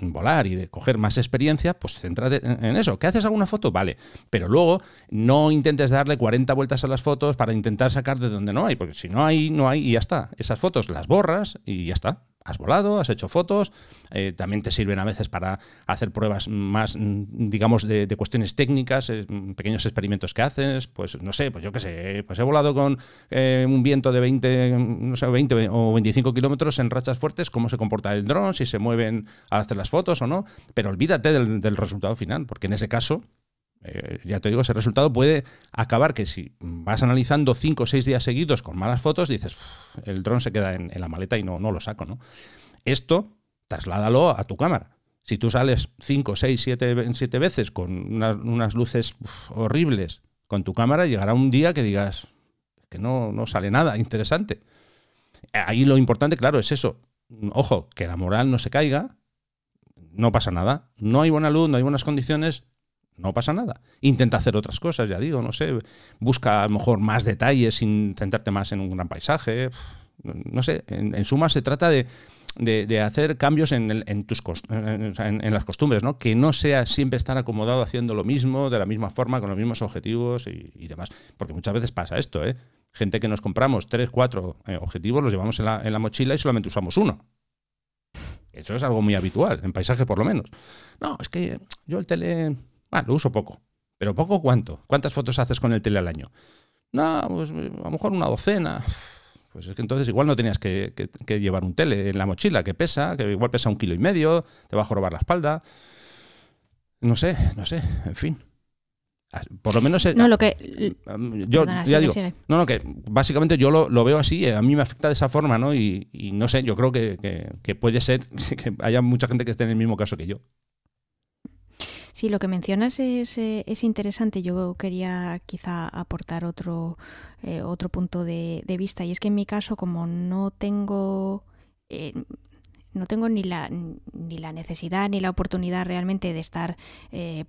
volar y de coger más experiencia, pues céntrate en eso. ¿Que haces alguna foto? Vale, pero luego no intentes darle 40 vueltas a las fotos para intentar sacar de donde no hay, porque si no hay, no hay y ya está. Esas fotos las borras y ya está has volado, has hecho fotos, eh, también te sirven a veces para hacer pruebas más, mm, digamos, de, cuestiones técnicas, eh, pequeños experimentos que haces, pues no sé, pues yo qué sé, pues he volado con eh, un viento de 20, no sé, 20 o 25 kilómetros en rachas fuertes, cómo se comporta el dron, si se mueven a hacer las fotos o no, pero olvídate del resultado final, porque en ese caso eh, ya te digo, ese resultado puede acabar que si vas analizando cinco o seis días seguidos con malas fotos, dices, el dron se queda en, la maleta y no, no lo saco. ¿no? Esto trasládalo a tu cámara. Si tú sales 5, 6, 7, veces con unas luces horribles con tu cámara, llegará un día que digas que no, no sale nada interesante. Ahí lo importante, claro, es eso. Ojo, que la moral no se caiga, no pasa nada. No hay buena luz, no hay buenas condiciones, no pasa nada. Intenta hacer otras cosas, ya digo, no sé, busca a lo mejor más detalles sin centrarte más en un gran paisaje, no sé, en, suma se trata de, hacer cambios en, tus en, las costumbres, ¿no? que no sea siempre estar acomodado haciendo lo mismo, de la misma forma, con los mismos objetivos y, demás, porque muchas veces pasa esto, ¿eh? gente que nos compramos tres, cuatro eh, objetivos, los llevamos en la, mochila y solamente usamos uno. Eso es algo muy habitual, en paisaje por lo menos. No, es que yo el tele Ah, lo uso poco. ¿Pero poco cuánto? ¿Cuántas fotos haces con el tele al año? No, pues a lo mejor una docena. Pues es que entonces igual no tenías que, llevar un tele en la mochila, que pesa, que igual pesa un kilo y medio, te va a jorobar la espalda. No sé, no sé, en fin. Ah, por lo menos. Eh, no, lo que. Ah, mm, yo ya digo. No, no, que básicamente yo lo, veo así, eh, a mí me afecta de esa forma, ¿no? Y, no sé, yo creo que, puede ser <laughs> que haya mucha gente que esté en el mismo caso que yo. Sí, lo que mencionas es, eh, es interesante. Yo quería quizá aportar otro, eh, otro punto de, vista. Y es que en mi caso, como no tengo... Eh, no tengo ni la, ni la necesidad ni la oportunidad realmente de estar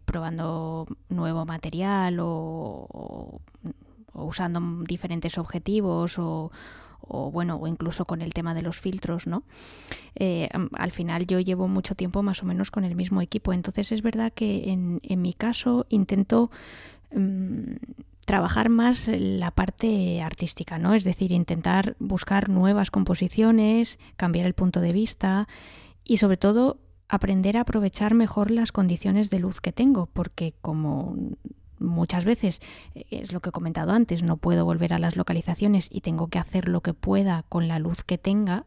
probando nuevo material o usando diferentes objetivos o, o bueno, o incluso con el tema de los filtros, ¿no? Eh, al final yo llevo mucho tiempo más o menos con el mismo equipo, entonces es verdad que en, mi caso intento mm, trabajar más la parte artística, ¿no? Es decir, intentar buscar nuevas composiciones, cambiar el punto de vista y sobre todo aprender a aprovechar mejor las condiciones de luz que tengo, porque como muchas veces, eh, es lo que he comentado antes, no puedo volver a las localizaciones y tengo que hacer lo que pueda con la luz que tenga,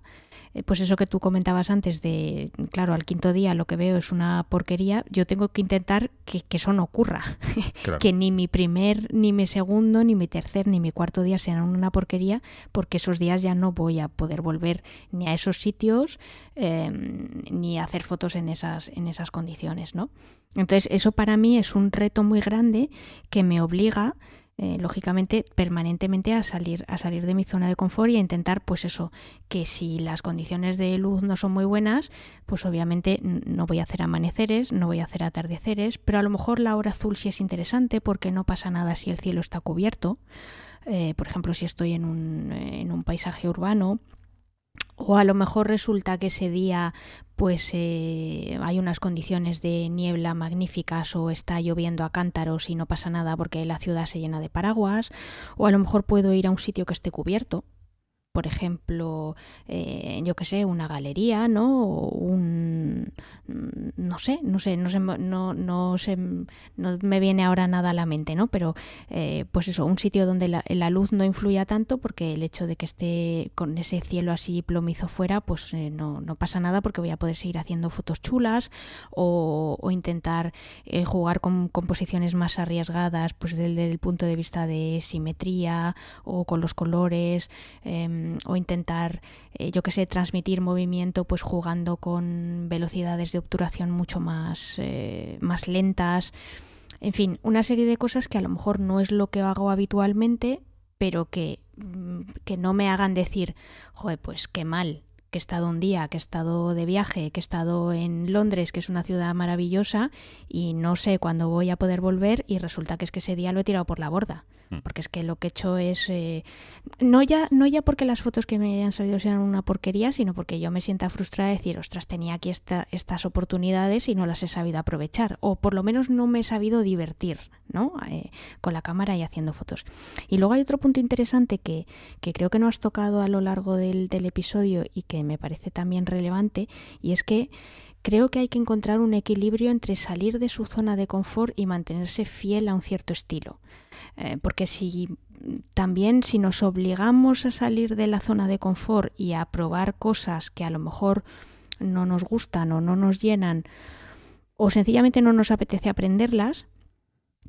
eh, pues eso que tú comentabas antes de, claro, al quinto día lo que veo es una porquería, yo tengo que intentar que, eso no ocurra. <laughs> que ni mi primer, ni mi segundo, ni mi tercer, ni mi cuarto día sean una porquería, porque esos días ya no voy a poder volver ni a esos sitios, em, ni a hacer fotos en esas, en esas condiciones, ¿no? Entonces, eso para mí es un reto muy grande que me obliga eh, lógicamente permanentemente a salir a salir de mi zona de confort y a intentar pues eso que si las condiciones de luz no son muy buenas pues obviamente no voy a hacer amaneceres no voy a hacer atardeceres pero a lo mejor la hora azul sí es interesante porque no pasa nada si el cielo está cubierto eh, por ejemplo si estoy en un, eh, en un paisaje urbano o a lo mejor resulta que ese día pues eh, hay unas condiciones de niebla magníficas o está lloviendo a cántaros y no pasa nada porque la ciudad se llena de paraguas. O a lo mejor puedo ir a un sitio que esté cubierto por ejemplo, eh, yo qué sé, una galería, ¿no? un... Mm, no sé, no sé, no, sé, no, no, sé, me viene ahora nada a la mente, ¿no? Pero eh, pues eso, un sitio donde la, luz no influya tanto porque el hecho de que esté con ese cielo así plomizo fuera, pues eh, no, pasa nada porque voy a poder seguir haciendo fotos chulas o, o intentar jugar con composiciones más arriesgadas, pues desde el punto de vista de simetría o con los colores. Eh, Em, o intentar, eh, yo que sé, transmitir movimiento pues jugando con velocidades de obturación mucho eh, más, lentas. En fin, una serie de cosas que a lo mejor no es lo que hago habitualmente, pero que, mm, que no me hagan decir, joder, pues qué mal, que he estado un día, que he estado de viaje, que he estado en Londres, que es una ciudad maravillosa, y no sé cuándo voy a poder volver y resulta que es que ese día lo he tirado por la borda. Mm. porque es que lo que he hecho es eh, no ya no ya porque las fotos que me hayan salido sean una porquería sino porque yo me sienta frustrada de decir ostras tenía aquí estas oportunidades y no las he sabido aprovechar o por lo menos no me he sabido divertir ¿no? Eh, con la cámara y haciendo fotos y luego hay otro punto interesante que, creo que no has tocado a lo largo del, del episodio y que me parece también relevante y es que Creo que hay que encontrar un equilibrio entre salir de su zona de confort y mantenerse fiel a un cierto estilo. Eh, porque si también si nos obligamos a salir de la zona de confort y a probar cosas que a lo mejor no nos gustan o no nos llenan o sencillamente no nos apetece aprenderlas,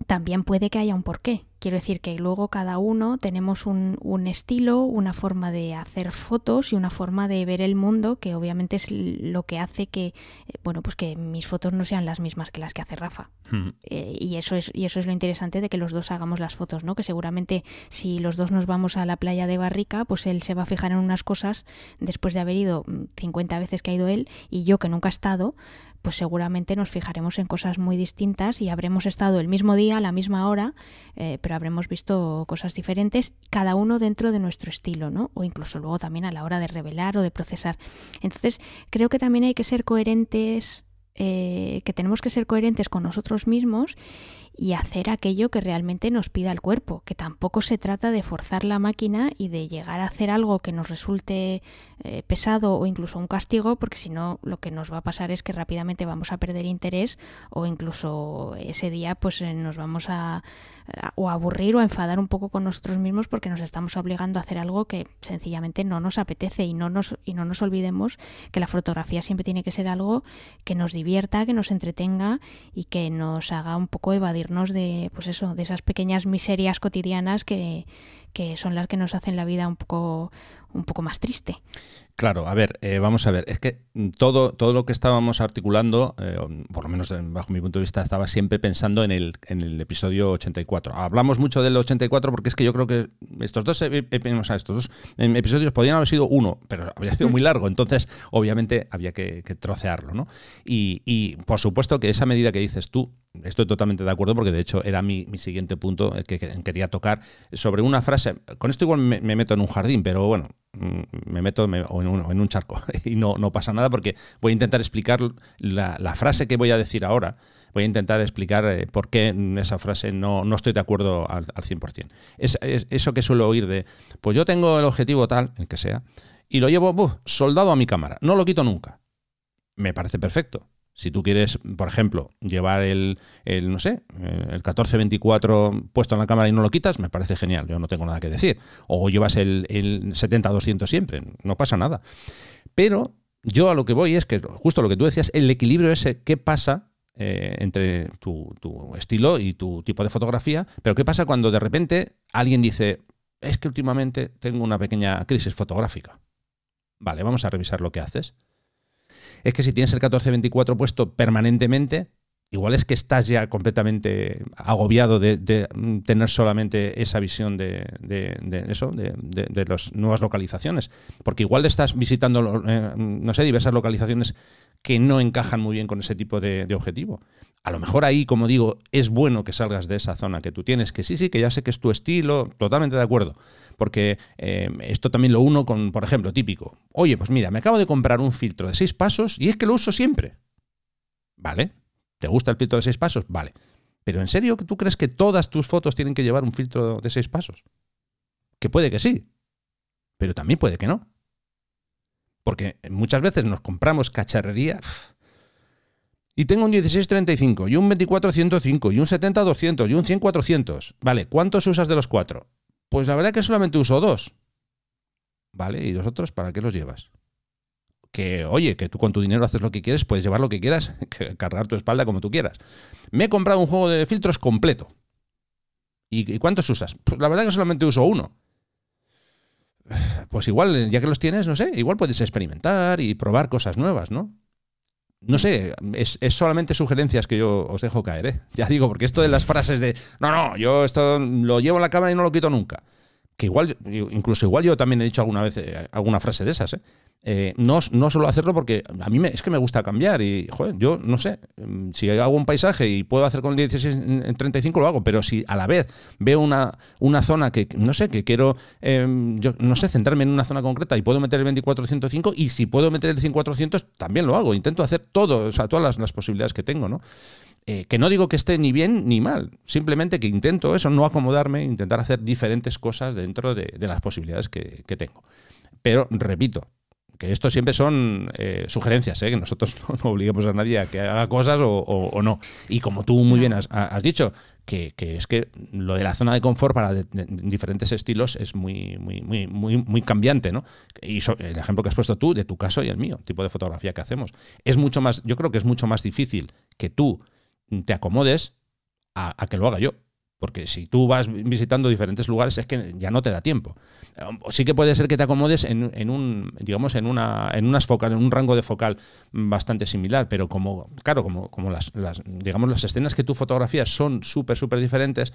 también puede que haya un porqué. Quiero decir que luego cada uno tenemos un, estilo, una forma de hacer fotos y una forma de ver el mundo que obviamente es lo que hace que, eh, bueno, pues que mis fotos no sean las mismas que las que hace Rafa. Hmm. Eh, y, eso es, y eso es lo interesante de que los dos hagamos las fotos, ¿no? Que seguramente si los dos nos vamos a la playa de Barrica, pues él se va a fijar en unas cosas después de haber ido 50 mm, veces que ha ido él y yo que nunca he estado, pues seguramente nos fijaremos en cosas muy distintas y habremos estado el mismo día, a la misma hora, eh, pero habremos visto cosas diferentes, cada uno dentro de nuestro estilo, ¿no? O incluso luego también a la hora de revelar o de procesar. Entonces, creo que también hay que ser coherentes, eh, que tenemos que ser coherentes con nosotros mismos y hacer aquello que realmente nos pida el cuerpo, que tampoco se trata de forzar la máquina y de llegar a hacer algo que nos resulte eh, pesado o incluso un castigo, porque si no lo que nos va a pasar es que rápidamente vamos a perder interés o incluso ese día pues eh, nos vamos a, o aburrir o a enfadar un poco con nosotros mismos porque nos estamos obligando a hacer algo que sencillamente no nos apetece y no nos, y no nos olvidemos que la fotografía siempre tiene que ser algo que nos divierta, que nos entretenga y que nos haga un poco evadir de, pues eso, de esas pequeñas miserias cotidianas que, son las que nos hacen la vida un poco, un poco más triste. Claro, a ver, eh, vamos a ver, es que todo, todo lo que estábamos articulando, eh, por lo menos bajo mi punto de vista, estaba siempre pensando en el, en el episodio 84. Hablamos mucho del 84 porque es que yo creo que estos dos, eh, estos dos em, episodios podrían haber sido uno, pero habría sido muy largo, entonces obviamente había que, trocearlo, ¿no? y por supuesto que esa medida que dices tú, estoy totalmente de acuerdo porque de hecho era mi, siguiente punto eh, que, quería tocar sobre una frase. Con esto igual me, meto en un jardín, pero bueno, mm, me meto en, un, charco <laughs> y no, no, pasa nada porque voy a intentar explicar la, frase que voy a decir ahora. Voy a intentar explicar eh, por qué en esa frase no, estoy de acuerdo al, 100%. eso que suelo oír de, pues yo tengo el objetivo tal, el que sea, y lo llevo soldado a mi cámara. No lo quito nunca. Me parece perfecto si tú quieres, por ejemplo, llevar el, el, no sé, el 1424 puesto en la cámara y no lo quitas, me parece genial, yo no tengo nada que decir. O llevas el, 70-200 siempre, no pasa nada. Pero yo a lo que voy es que, justo lo que tú decías, el equilibrio ese, ¿qué pasa eh, entre tu, estilo y tu tipo de fotografía, pero ¿qué pasa cuando de repente alguien dice, es que últimamente tengo una pequeña crisis fotográfica? Vale, vamos a revisar lo que haces es que si tienes el 1424 puesto permanentemente, igual es que estás ya completamente agobiado de, mm, tener solamente esa visión de, eso, de, las nuevas localizaciones. Porque igual estás visitando, eh, no sé, diversas localizaciones que no encajan muy bien con ese tipo de, objetivo. A lo mejor ahí, como digo, es bueno que salgas de esa zona que tú tienes, que sí, sí, que ya sé que es tu estilo, totalmente de acuerdo porque eh, esto también lo uno con, por ejemplo, típico. Oye, pues mira, me acabo de comprar un filtro de seis pasos y es que lo uso siempre. ¿Vale? ¿Te gusta el filtro de seis pasos? Vale. Pero ¿en serio que tú crees que todas tus fotos tienen que llevar un filtro de seis pasos? Que puede que sí, pero también puede que no. Porque muchas veces nos compramos cacharrería. Y tengo un 1635 y un 24105 y un 70 200 y un 100 400. Vale, ¿cuántos usas de los cuatro? Pues la verdad es que solamente uso dos. ¿Vale? ¿Y los otros para qué los llevas? Que, oye, que tú con tu dinero haces lo que quieres, puedes llevar lo que quieras, <laughs> cargar tu espalda como tú quieras. Me he comprado un juego de filtros completo. ¿Y, cuántos usas? Pues la verdad es que solamente uso uno. <sighs> Pues igual, ya que los tienes, no sé, igual puedes experimentar y probar cosas nuevas, ¿no? no sé, es, es, solamente sugerencias que yo os dejo caer, ¿eh? <laughs> Ya digo, porque esto de las frases de, no, no, yo esto lo llevo en la cámara y no lo quito nunca. Que igual, incluso igual yo también he dicho alguna vez eh, alguna frase de esas, ¿eh? Eh, no, no suelo hacerlo porque a mí me, es que me gusta cambiar y, yo no sé, mm, si hago un paisaje y puedo hacer con 16 en 35 lo hago, pero si a la vez veo una, una zona que, no sé, que quiero, em, yo no sé, centrarme en una zona concreta y puedo meter el 2405 y si puedo meter el 5400 también lo hago, intento hacer todo, o sea, todas las, posibilidades que tengo, ¿no? Eh, que no digo que esté ni bien ni mal, simplemente que intento eso, no acomodarme, intentar hacer diferentes cosas dentro de, las posibilidades que tengo. Pero repito, que esto siempre son eh, sugerencias, eh, que nosotros <laughs> no, obliguemos obligamos a nadie a que haga cosas o, no. Y como tú muy bien has, dicho, que, es que lo de la zona de confort para diferentes estilos es muy, muy, muy, cambiante, ¿no? Y el ejemplo que has puesto tú, de tu caso y el mío, tipo de fotografía que hacemos. Es mucho más, yo creo que es mucho más difícil que tú te acomodes a que lo haga yo. Porque si tú vas visitando diferentes lugares es que ya no te da tiempo. Eh, sí que puede ser que te acomodes en, un, digamos, en unas focal, en un rango de focal bastante similar, pero como, claro, como, las, digamos, las escenas que tú fotografías son súper, súper diferentes,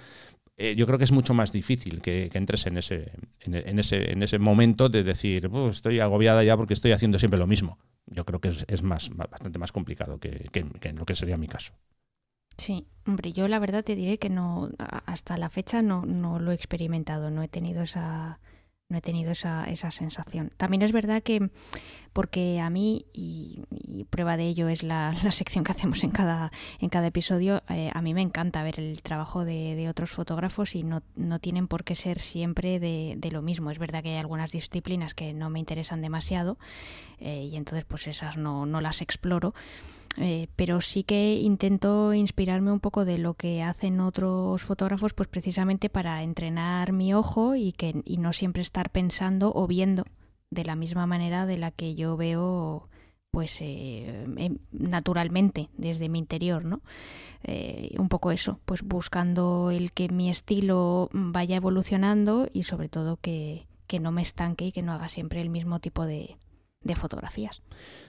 eh, yo creo que es mucho más difícil que, entres en ese, en, ese, momento de decir, estoy agobiada ya porque estoy haciendo siempre lo mismo. Yo creo que es, más, bastante más complicado que, que en lo que sería mi caso. Sí, hombre, yo la verdad te diré que no, hasta la fecha no, lo he experimentado, no he tenido esa, no he tenido esa, esa, sensación. También es verdad que, porque a mí, y, prueba de ello es la, <laughs> la, sección que hacemos en cada, en cada episodio, eh, a mí me encanta ver el trabajo de, otros fotógrafos y no, tienen por qué ser siempre de, de, lo mismo. Es verdad que hay algunas disciplinas que no me interesan demasiado eh, y entonces pues esas no, no las exploro eh, pero sí que intento inspirarme un poco de lo que hacen otros fotógrafos, pues precisamente para entrenar mi ojo y, que, no siempre estar pensando o viendo de la misma manera de la que yo veo pues eh, em, naturalmente desde mi interior, ¿no? Eh, un poco eso, pues buscando el que mi estilo vaya evolucionando y sobre todo que, que no me estanque y que no haga siempre el mismo tipo de, de fotografías.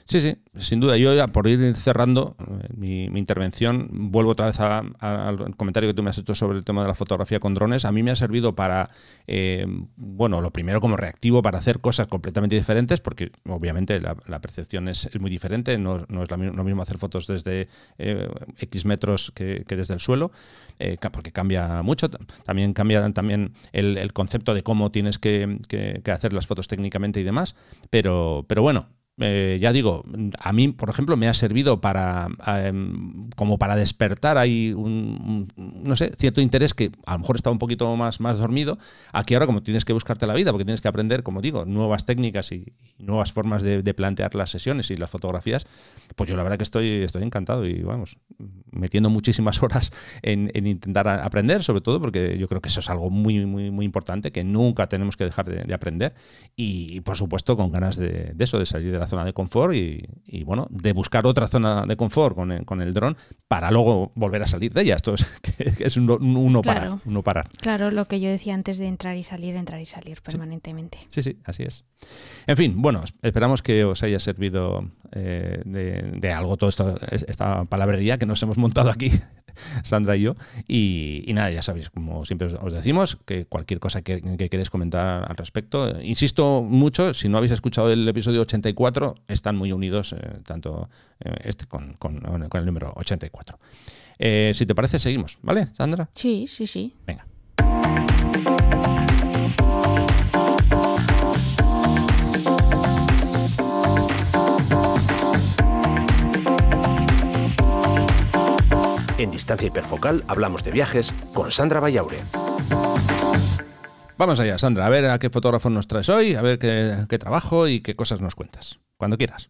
Sí, sí, sin duda. Yo ya por ir cerrando eh, mi, intervención, vuelvo otra vez al comentario que tú me has hecho sobre el tema de la fotografía con drones. A mí me ha servido para, eh, bueno, lo primero como reactivo para hacer cosas completamente diferentes, porque obviamente la, percepción es, muy diferente, no, es lo mismo hacer fotos desde eh, X metros que, desde el suelo, porque cambia mucho. También cambia también el, concepto de cómo tienes que, que, hacer las fotos técnicamente y demás, pero, pero bueno, eh, ya digo, a mí, por ejemplo, me ha servido para em, como para despertar ahí un, no sé, cierto interés que a lo mejor estaba un poquito más, más dormido. Aquí ahora como tienes que buscarte la vida, porque tienes que aprender, como digo, nuevas técnicas y, nuevas formas de, plantear las sesiones y las fotografías, pues yo la verdad que estoy, estoy encantado y vamos, metiendo muchísimas <laughs> horas en, intentar aprender, sobre todo porque yo creo que eso es algo muy, muy, muy importante, que nunca tenemos que dejar de, aprender y, por supuesto, con ganas de, de eso, de salir de la zona de confort y, bueno, de buscar otra zona de confort con el, con el dron, para luego volver a salir de ella. Esto es, <laughs> es un, no uno parar. Claro, lo que yo decía antes de entrar y salir, entrar y salir permanentemente. Sí, sí, así es. En fin, bueno, esperamos que os haya servido eh, de, algo toda esta, esta palabrería que nos hemos montado aquí, <laughs> Sandra y yo. Y, nada, ya sabéis, como siempre os, decimos, que cualquier cosa que, queréis comentar al respecto, insisto mucho, si no habéis escuchado el episodio 84, están muy unidos, eh, tanto eh, este con, con el número 84. Eh, si te parece, seguimos, ¿vale, Sandra? Sí, sí, sí. Venga. En Distancia Hiperfocal hablamos de viajes con Sandra Vallaure. Vamos allá, Sandra, a ver a qué fotógrafo nos traes hoy, a ver qué trabajo y qué cosas nos cuentas. Cuando quieras.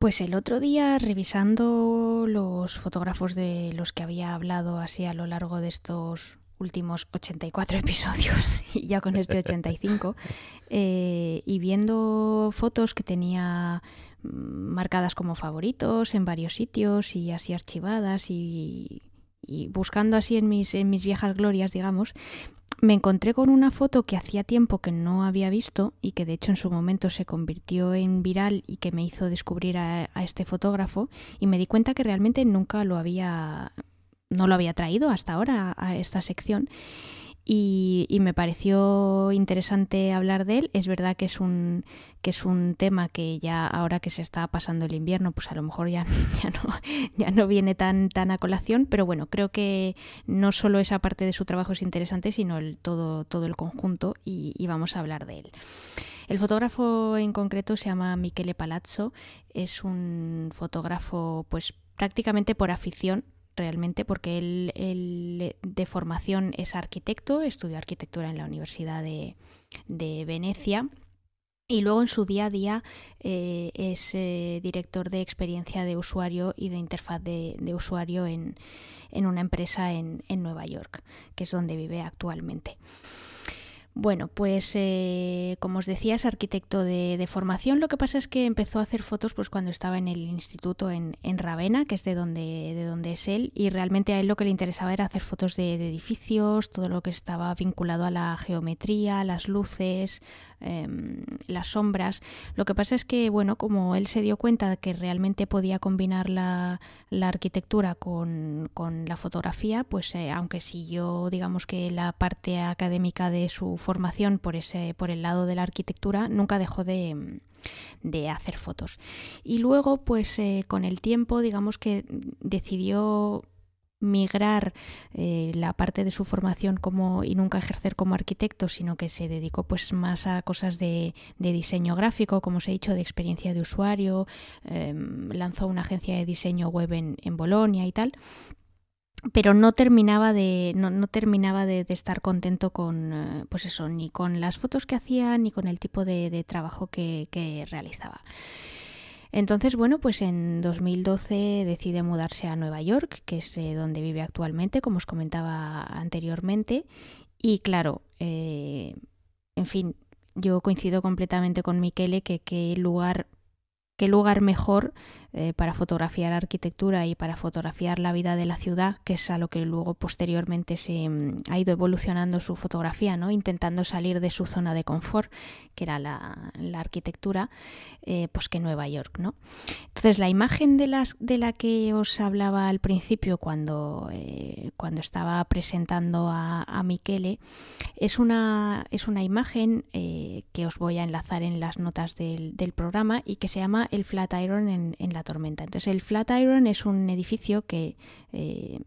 Pues el otro día, revisando los fotógrafos de los que había hablado así a lo largo de estos últimos 84 <laughs> episodios y ya con este 85, <laughs> eh, y viendo fotos que tenía mm, marcadas como favoritos en varios sitios y así archivadas y, y buscando así en mis, en mis viejas glorias, digamos, me encontré con una foto que hacía tiempo que no había visto y que de hecho en su momento se convirtió en viral y que me hizo descubrir a, este fotógrafo y me di cuenta que realmente nunca lo había no lo había traído hasta ahora a esta sección y, me pareció interesante hablar de él. Es verdad que es un que es un tema que ya ahora que se está pasando el invierno, pues a lo mejor ya, <laughs> ya, no, ya no viene tan, tan a colación, pero bueno, creo que no solo esa parte de su trabajo es interesante, sino el, todo, todo el conjunto y, y vamos a hablar de él. El fotógrafo en concreto se llama Michele Palazzo, es un fotógrafo pues prácticamente por afición, realmente, porque él, de formación es arquitecto, estudió arquitectura en la Universidad de, Venecia. Y luego en su día a día eh, es eh, director de experiencia de usuario y de interfaz de, usuario en, en, una empresa en, en Nueva York, que es donde vive actualmente. Bueno, pues eh, como os decía, es arquitecto de, formación. Lo que pasa es que empezó a hacer fotos pues, cuando estaba en el instituto en, en Ravenna, que es de donde, de donde es él, y realmente a él lo que le interesaba era hacer fotos de edificios, todo lo que estaba vinculado a la geometría, las luces, Em, las sombras. Lo que pasa es que, bueno, como él se dio cuenta de que realmente podía combinar la, arquitectura con, la fotografía, pues eh, aunque siguió, digamos que la parte académica de su formación por, ese, por el lado de la arquitectura, nunca dejó de, de hacer fotos. Y luego, pues eh, con el tiempo, digamos que decidió migrar eh, la parte de su formación como y nunca ejercer como arquitecto, sino que se dedicó pues más a cosas de, diseño gráfico, como os he dicho, de experiencia de usuario, em, lanzó una agencia de diseño web en, Bolonia y tal pero no terminaba de no, terminaba de, estar contento con eh, pues eso ni con las fotos que hacía ni con el tipo de, trabajo que realizaba entonces, bueno, pues en 2012 decide mudarse a Nueva York, que es eh, donde vive actualmente, como os comentaba anteriormente. Y claro, eh, en fin, yo coincido completamente con Miquele que qué lugar, qué lugar mejor eh, para fotografiar arquitectura y para fotografiar la vida de la ciudad, que es a lo que luego posteriormente se mm, ha ido evolucionando su fotografía, ¿no? intentando salir de su zona de confort, que era la, arquitectura, eh, pues que Nueva York. ¿no? Entonces, la imagen de, las, de la que os hablaba al principio cuando, eh, cuando estaba presentando a, a Michele es una, es una imagen que os voy a enlazar en las notas del, programa y que se llama el Flatiron en, en la tormenta. Entonces el Flatiron es un edificio que eh,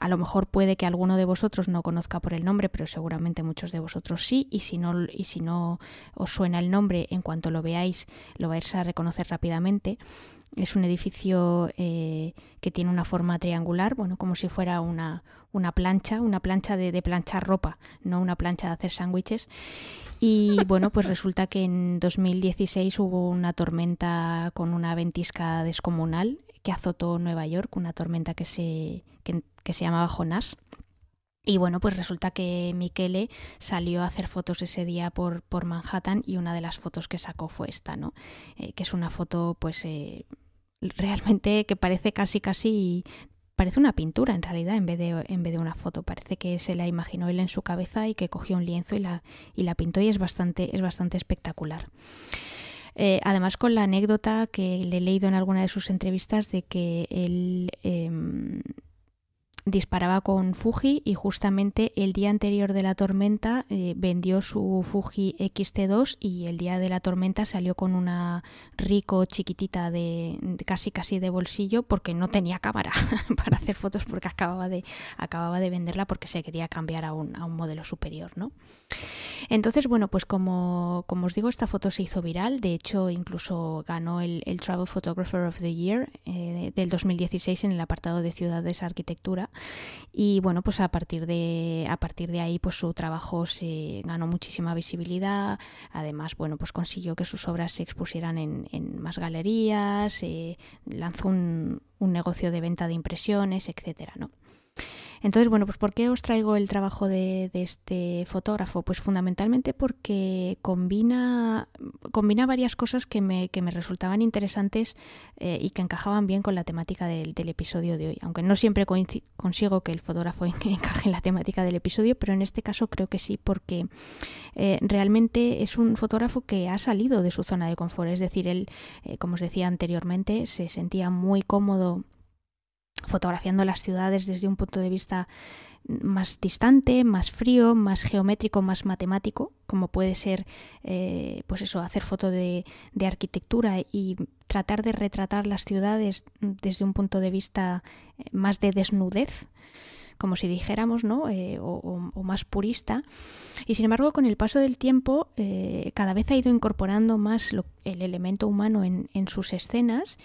a lo mejor puede que alguno de vosotros no conozca por el nombre, pero seguramente muchos de vosotros sí, y si no, y si no os suena el nombre, en cuanto lo veáis lo vais a reconocer rápidamente. Es un edificio eh, que tiene una forma triangular, bueno, como si fuera una, una plancha, una plancha de planchar ropa, no una plancha de hacer sándwiches. Y bueno, pues resulta que en 2016 hubo una tormenta con una ventisca descomunal que azotó Nueva York, una tormenta que se, que, se llamaba Jonás. Y bueno, pues resulta que Michele salió a hacer fotos ese día por, por Manhattan y una de las fotos que sacó fue esta, ¿no? Eh, que es una foto, pues, eh, realmente que parece casi, casi Parece una pintura en realidad en vez, de, en vez de una foto. Parece que se la imaginó él en su cabeza y que cogió un lienzo y la, y la pintó y es bastante, es bastante espectacular. Eh, además con la anécdota que le he leído en alguna de sus entrevistas de que él em, disparaba con Fuji y justamente el día anterior de la tormenta eh, vendió su Fuji XT2 y el día de la tormenta salió con una rico chiquitita de, casi casi de bolsillo porque no tenía cámara <laughs> para hacer fotos porque acababa de, acababa de venderla porque se quería cambiar a un, a un modelo superior, ¿no? Entonces, bueno, pues como, como, os digo, esta foto se hizo viral, de hecho incluso ganó el, Travel Photographer of the Year eh, del 2016 en el apartado de ciudades arquitectura y bueno, pues a partir de, a partir de ahí pues su trabajo se ganó muchísima visibilidad, además bueno, pues consiguió que sus obras se expusieran en, más galerías, eh, lanzó un, negocio de venta de impresiones, etcétera, entonces, bueno, pues ¿por qué os traigo el trabajo de, este fotógrafo? Pues fundamentalmente porque combina, combina varias cosas que me, que me resultaban interesantes eh, y que encajaban bien con la temática del, episodio de hoy. Aunque no siempre consigo que el fotógrafo <laughs> encaje en la temática del episodio, pero en este caso creo que sí porque eh, realmente es un fotógrafo que ha salido de su zona de confort. Es decir, él, eh, como os decía anteriormente, se sentía muy cómodo fotografiando las ciudades desde un punto de vista más distante, más frío, más geométrico, más matemático, como puede ser, eh, pues eso, hacer foto de, arquitectura y tratar de retratar las ciudades desde un punto de vista eh, más de desnudez, como si dijéramos, ¿no? Eh, o, más purista. Y sin embargo, con el paso del tiempo, cada vez ha ido incorporando más el elemento humano en, en sus escenas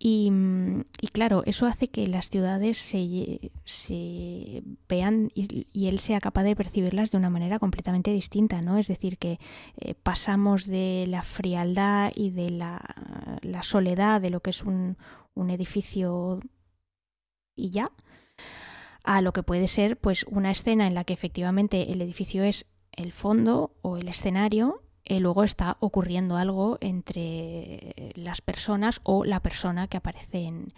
Mm, y, claro, eso hace que las ciudades se, vean y, él sea capaz de percibirlas de una manera completamente distinta, ¿no? Es decir, que eh, pasamos de la frialdad y de la, soledad de lo que es un, un, edificio y ya, a lo que puede ser pues una escena en la que efectivamente el edificio es el fondo o el escenario eh, luego está ocurriendo algo entre las personas o la persona que aparece en,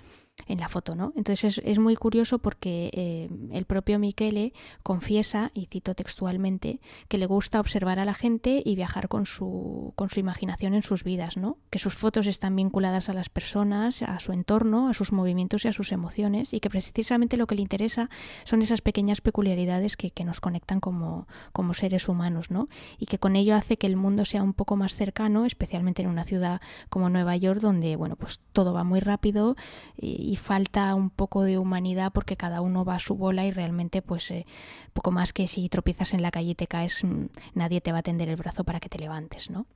en la foto, ¿no? Entonces es, muy curioso porque eh, el propio Michele confiesa, y cito textualmente, que le gusta observar a la gente y viajar con su, con su imaginación en sus vidas, ¿no? Que sus fotos están vinculadas a las personas, a su entorno, a sus movimientos y a sus emociones, y que precisamente lo que le interesa son esas pequeñas peculiaridades que, nos conectan como, como seres humanos, ¿no? Y que con ello hace que el mundo sea un poco más cercano, especialmente en una ciudad como Nueva York, donde, bueno, pues todo va muy rápido y y falta un poco de humanidad porque cada uno va a su bola y realmente pues eh, poco más que si tropiezas en la calle y te caes mm, nadie te va a tender el brazo para que te levantes, ¿no?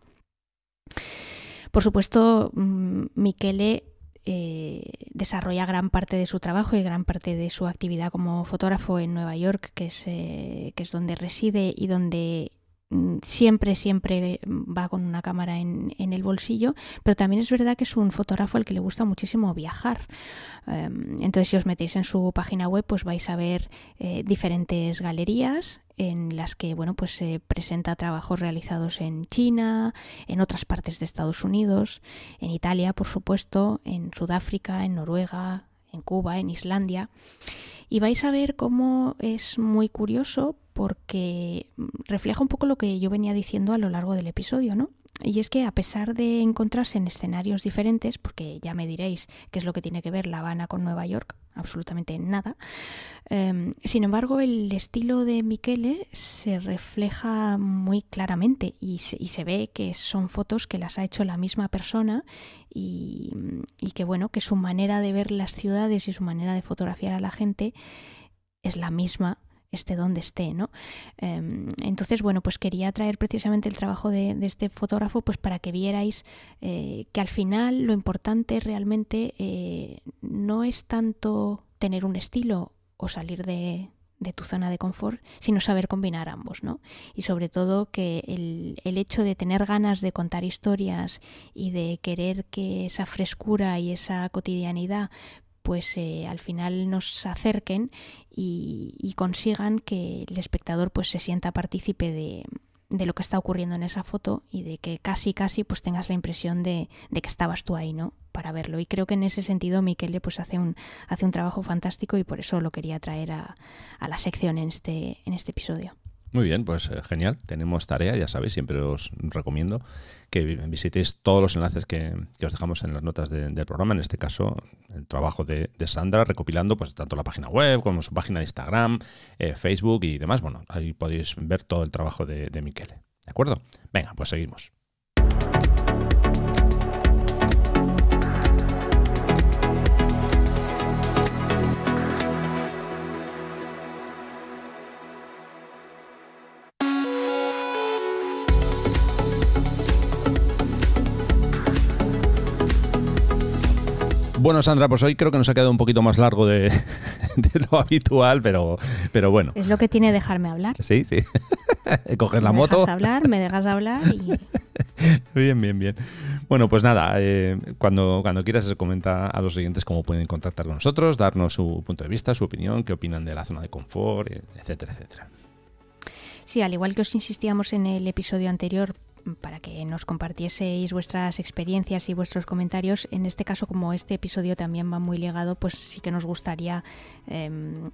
Por supuesto, mm, Michele eh, desarrolla gran parte de su trabajo y gran parte de su actividad como fotógrafo en Nueva York, que eh, que es donde reside y donde Mm, siempre, siempre va con una cámara en, el bolsillo, pero también es verdad que es un fotógrafo al que le gusta muchísimo viajar. Em, entonces, si os metéis en su página web, pues vais a ver eh, diferentes galerías en las que bueno, pues se presenta trabajos realizados en China, en otras partes de Estados Unidos, en Italia, por supuesto, en Sudáfrica, en Noruega, en Cuba, en Islandia. Y vais a ver cómo es muy curioso porque mm, refleja un poco lo que yo venía diciendo a lo largo del episodio, ¿no? Y es que a pesar de encontrarse en escenarios diferentes, porque ya me diréis qué es lo que tiene que ver La Habana con Nueva York, absolutamente nada, em, sin embargo el estilo de Michele se refleja muy claramente y se, ve que son fotos que las ha hecho la misma persona y, mm, y que bueno, que su manera de ver las ciudades y su manera de fotografiar a la gente es la misma esté donde esté, ¿no? Em, entonces, bueno, pues quería traer precisamente el trabajo de, este fotógrafo pues para que vierais eh, que al final lo importante realmente eh, no es tanto tener un estilo o salir de, tu zona de confort, sino saber combinar ambos, ¿no? Y sobre todo que el, hecho de tener ganas de contar historias y de querer que esa frescura y esa cotidianidad pues eh, al final nos acerquen y, consigan que el espectador pues se sienta partícipe de, lo que está ocurriendo en esa foto y de que casi casi pues tengas la impresión de, que estabas tú ahí, ¿no? Para verlo. Y creo que en ese sentido Miquel pues hace un, hace un trabajo fantástico y por eso lo quería traer a, a la sección en este, en este episodio. Muy bien, pues eh, genial. Tenemos tarea, ya sabéis, siempre os recomiendo que visitéis todos los enlaces que, os dejamos en las notas del programa, en este caso el trabajo de, Sandra, recopilando pues tanto la página web como su página de Instagram, eh, Facebook y demás. Bueno, ahí podéis ver todo el trabajo de, de ¿De acuerdo? Venga, pues seguimos. Bueno, Sandra, pues hoy creo que nos ha quedado un poquito más largo de, <laughs> lo habitual, pero, pero bueno. Es lo que tiene dejarme hablar. Sí, sí. <laughs> Coger la moto. Me dejas hablar, me dejas hablar y... <laughs> Bien, bien, bien. Bueno, pues nada, eh, cuando, cuando quieras se comenta a los siguientes cómo pueden contactar con nosotros, darnos su punto de vista, su opinión, qué opinan de la zona de confort, etcétera, etcétera. Sí, al igual que os insistíamos en el episodio anterior, para que nos compartieseis vuestras experiencias y vuestros comentarios. En este caso, como este episodio también va muy ligado, pues sí que nos gustaría em,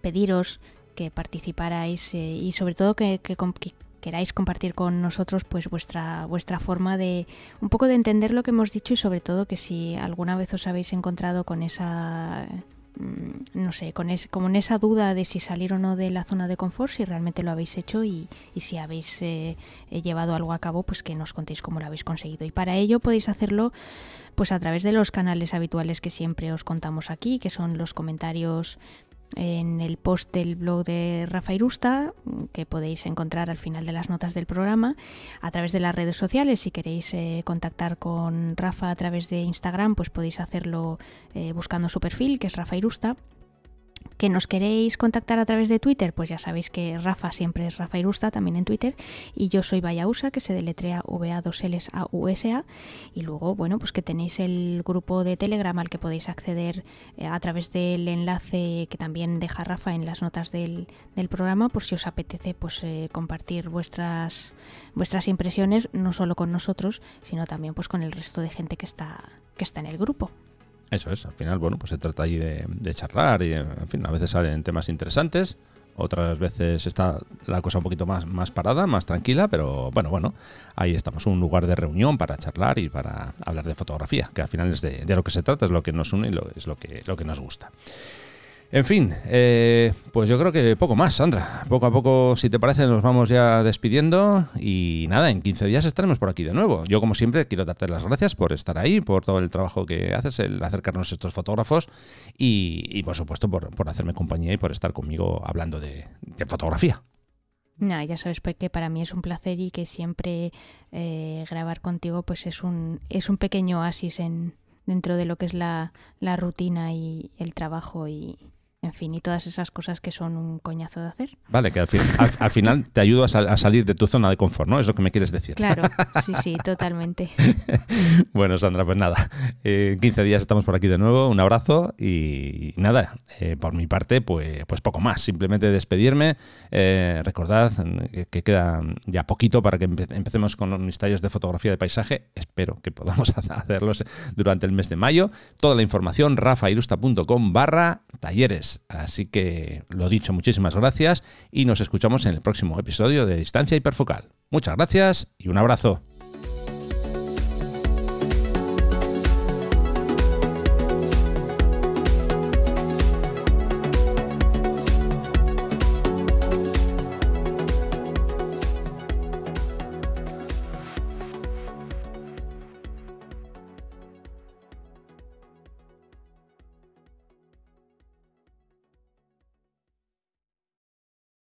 pediros que participarais eh, y sobre todo que, que queráis compartir con nosotros pues vuestra vuestra forma de un poco de entender lo que hemos dicho y sobre todo que si alguna vez os habéis encontrado con esa Mm, no sé, con, como en esa duda de si salir o no de la zona de confort, si realmente lo habéis hecho y, si habéis eh, eh, llevado algo a cabo, pues que nos contéis cómo lo habéis conseguido. Y para ello podéis hacerlo pues a través de los canales habituales que siempre os contamos aquí, que son los comentarios en el post del blog de Rafa Irusta, que podéis encontrar al final de las notas del programa, a través de las redes sociales. Si queréis eh, contactar con Rafa a través de Instagram, pues podéis hacerlo eh, buscando su perfil, que es Rafa Irusta que nos queréis contactar a través de Twitter, pues ya sabéis que Rafa siempre es Rafa Irusta, también en Twitter, y yo soy Vayausa, que se deletrea va 2 USA, y luego, bueno, pues que tenéis el grupo de Telegram al que podéis acceder eh, a través del enlace que también deja Rafa en las notas del, programa, por si os apetece pues eh, compartir vuestras, vuestras impresiones, no solo con nosotros, sino también pues con el resto de gente que está, que está en el grupo. Eso es, al final, bueno, pues se trata ahí de, charlar y, en fin, a veces salen temas interesantes, otras veces está la cosa un poquito más, más parada, más tranquila, pero bueno, bueno, ahí estamos, un lugar de reunión para charlar y para hablar de fotografía, que al final es de, de lo que se trata, es lo que nos une y lo, es lo que, lo que nos gusta. En fin, eh, pues yo creo que poco más, Sandra. Poco a poco, si te parece, nos vamos ya despidiendo y nada, en 15 días estaremos por aquí de nuevo. Yo, como siempre, quiero darte las gracias por estar ahí, por todo el trabajo que haces, el acercarnos a estos fotógrafos y, por supuesto, por, hacerme compañía y por estar conmigo hablando de, fotografía. ya sabes pues, que para mí es un placer y que siempre eh, grabar contigo pues es un, es un pequeño oasis en, dentro de lo que es la, la rutina y el trabajo y, en fin, y todas esas cosas que son un coñazo de hacer. Vale, que al, final te ayudo a, salir de tu zona de confort, ¿no? Es lo que me quieres decir. Claro, <laughs> sí, sí, totalmente. <laughs> bueno, Sandra, pues nada, eh, 15 días estamos por aquí de nuevo, un abrazo y nada, eh, por mi parte, pues, pues poco más, simplemente despedirme. Eh, recordad que queda ya poquito para que empecemos con los talleres de fotografía de paisaje, espero que podamos <laughs> hacerlos durante el mes de mayo. Toda la información, rafairusta.com barra talleres. Así que lo dicho, muchísimas gracias y nos escuchamos en el próximo episodio de Distancia Hiperfocal. Muchas gracias y un abrazo.